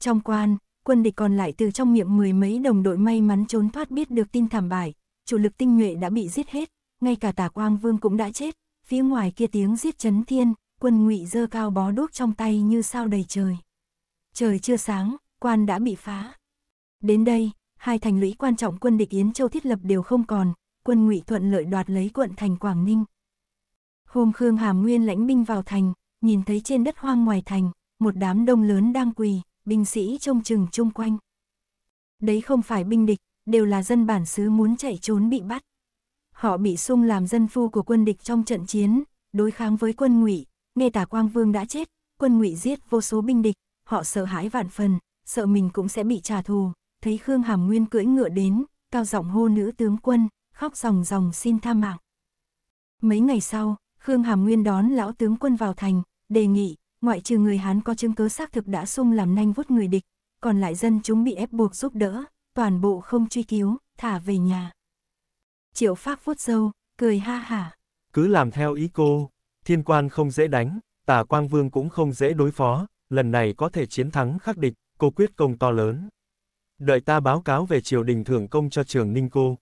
Trong quan, quân địch còn lại từ trong miệng mười mấy đồng đội may mắn trốn thoát biết được tin thảm bại, chủ lực tinh nhuệ đã bị giết hết, ngay cả tả quang vương cũng đã chết, phía ngoài kia tiếng giết chấn thiên, quân ngụy dơ cao bó đuốc trong tay như sao đầy trời. Trời chưa sáng, quan đã bị phá. Đến đây, hai thành lũy quan trọng quân địch Yến Châu thiết lập đều không còn, quân ngụy thuận lợi đoạt lấy quận thành Quảng Ninh. Hôm Khương Hàm Nguyên lãnh binh vào thành, nhìn thấy trên đất hoang ngoài thành, một đám đông lớn đang quỳ, binh sĩ trông chừng chung quanh. Đấy không phải binh địch, đều là dân bản xứ muốn chạy trốn bị bắt. Họ bị sung làm dân phu của quân địch trong trận chiến, đối kháng với quân ngụy, nghe tả Quang Vương đã chết, quân ngụy giết vô số binh địch, họ sợ hãi vạn phần, sợ mình cũng sẽ bị trả thù, thấy Khương Hàm Nguyên cưỡi ngựa đến, cao giọng hô nữ tướng quân, khóc ròng ròng xin tha mạng. Mấy ngày sau, Khương Hàm Nguyên đón lão tướng quân vào thành, đề nghị, ngoại trừ người Hán có chứng cứ xác thực đã sung làm nanh vút người địch, còn lại dân chúng bị ép buộc giúp đỡ, toàn bộ không truy cứu, thả về nhà. Triệu Phác vuốt dâu, cười ha hả. Cứ làm theo ý cô, thiên quan không dễ đánh, tả quang vương cũng không dễ đối phó, lần này có thể chiến thắng khắc địch, cô quyết công to lớn. Đợi ta báo cáo về triều đình thưởng công cho trường Ninh cô.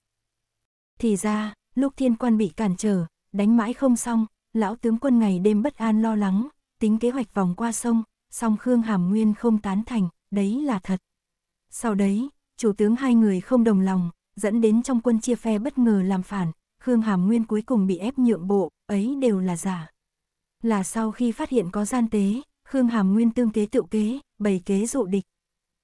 Thì ra, lúc thiên quan bị cản trở, đánh mãi không xong, lão tướng quân ngày đêm bất an lo lắng, tính kế hoạch vòng qua sông, song Khương Hàm Nguyên không tán thành, đấy là thật. Sau đấy, chủ tướng hai người không đồng lòng, dẫn đến trong quân chia phe bất ngờ làm phản, Khương Hàm Nguyên cuối cùng bị ép nhượng bộ, ấy đều là giả. Là sau khi phát hiện có gian tế, Khương Hàm Nguyên tương kế tự kế, bày kế dụ địch.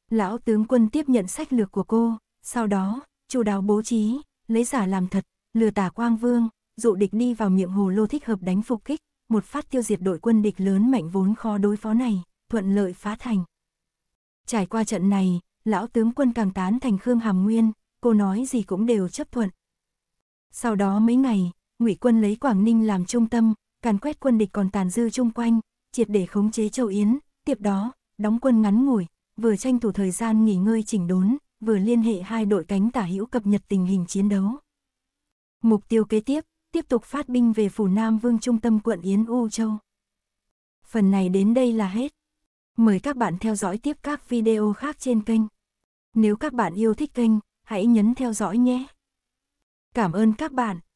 Lão tướng quân tiếp nhận sách lược của cô, sau đó, chủ đáo bố trí, lấy giả làm thật, lừa tả quang vương, dụ địch đi vào miệng hồ lô thích hợp đánh phục kích, một phát tiêu diệt đội quân địch lớn mạnh vốn khó đối phó này, thuận lợi phá thành. Trải qua trận này, lão tướng quân càng tán thành Khương Hàm Nguyên, cô nói gì cũng đều chấp thuận. Sau đó mấy ngày, ngụy quân lấy Quảng Ninh làm trung tâm, càn quét quân địch còn tàn dư chung quanh, triệt để khống chế châu Yến, tiếp đó, đóng quân ngắn ngủi, vừa tranh thủ thời gian nghỉ ngơi chỉnh đốn, vừa liên hệ hai đội cánh tả hữu cập nhật tình hình chiến đấu. Mục tiêu kế tiếp, tiếp tục phát binh về phủ Nam Vương trung tâm quận Yến U Châu. Phần này đến đây là hết. Mời các bạn theo dõi tiếp các video khác trên kênh. Nếu các bạn yêu thích kênh, hãy nhấn theo dõi nhé. Cảm ơn các bạn.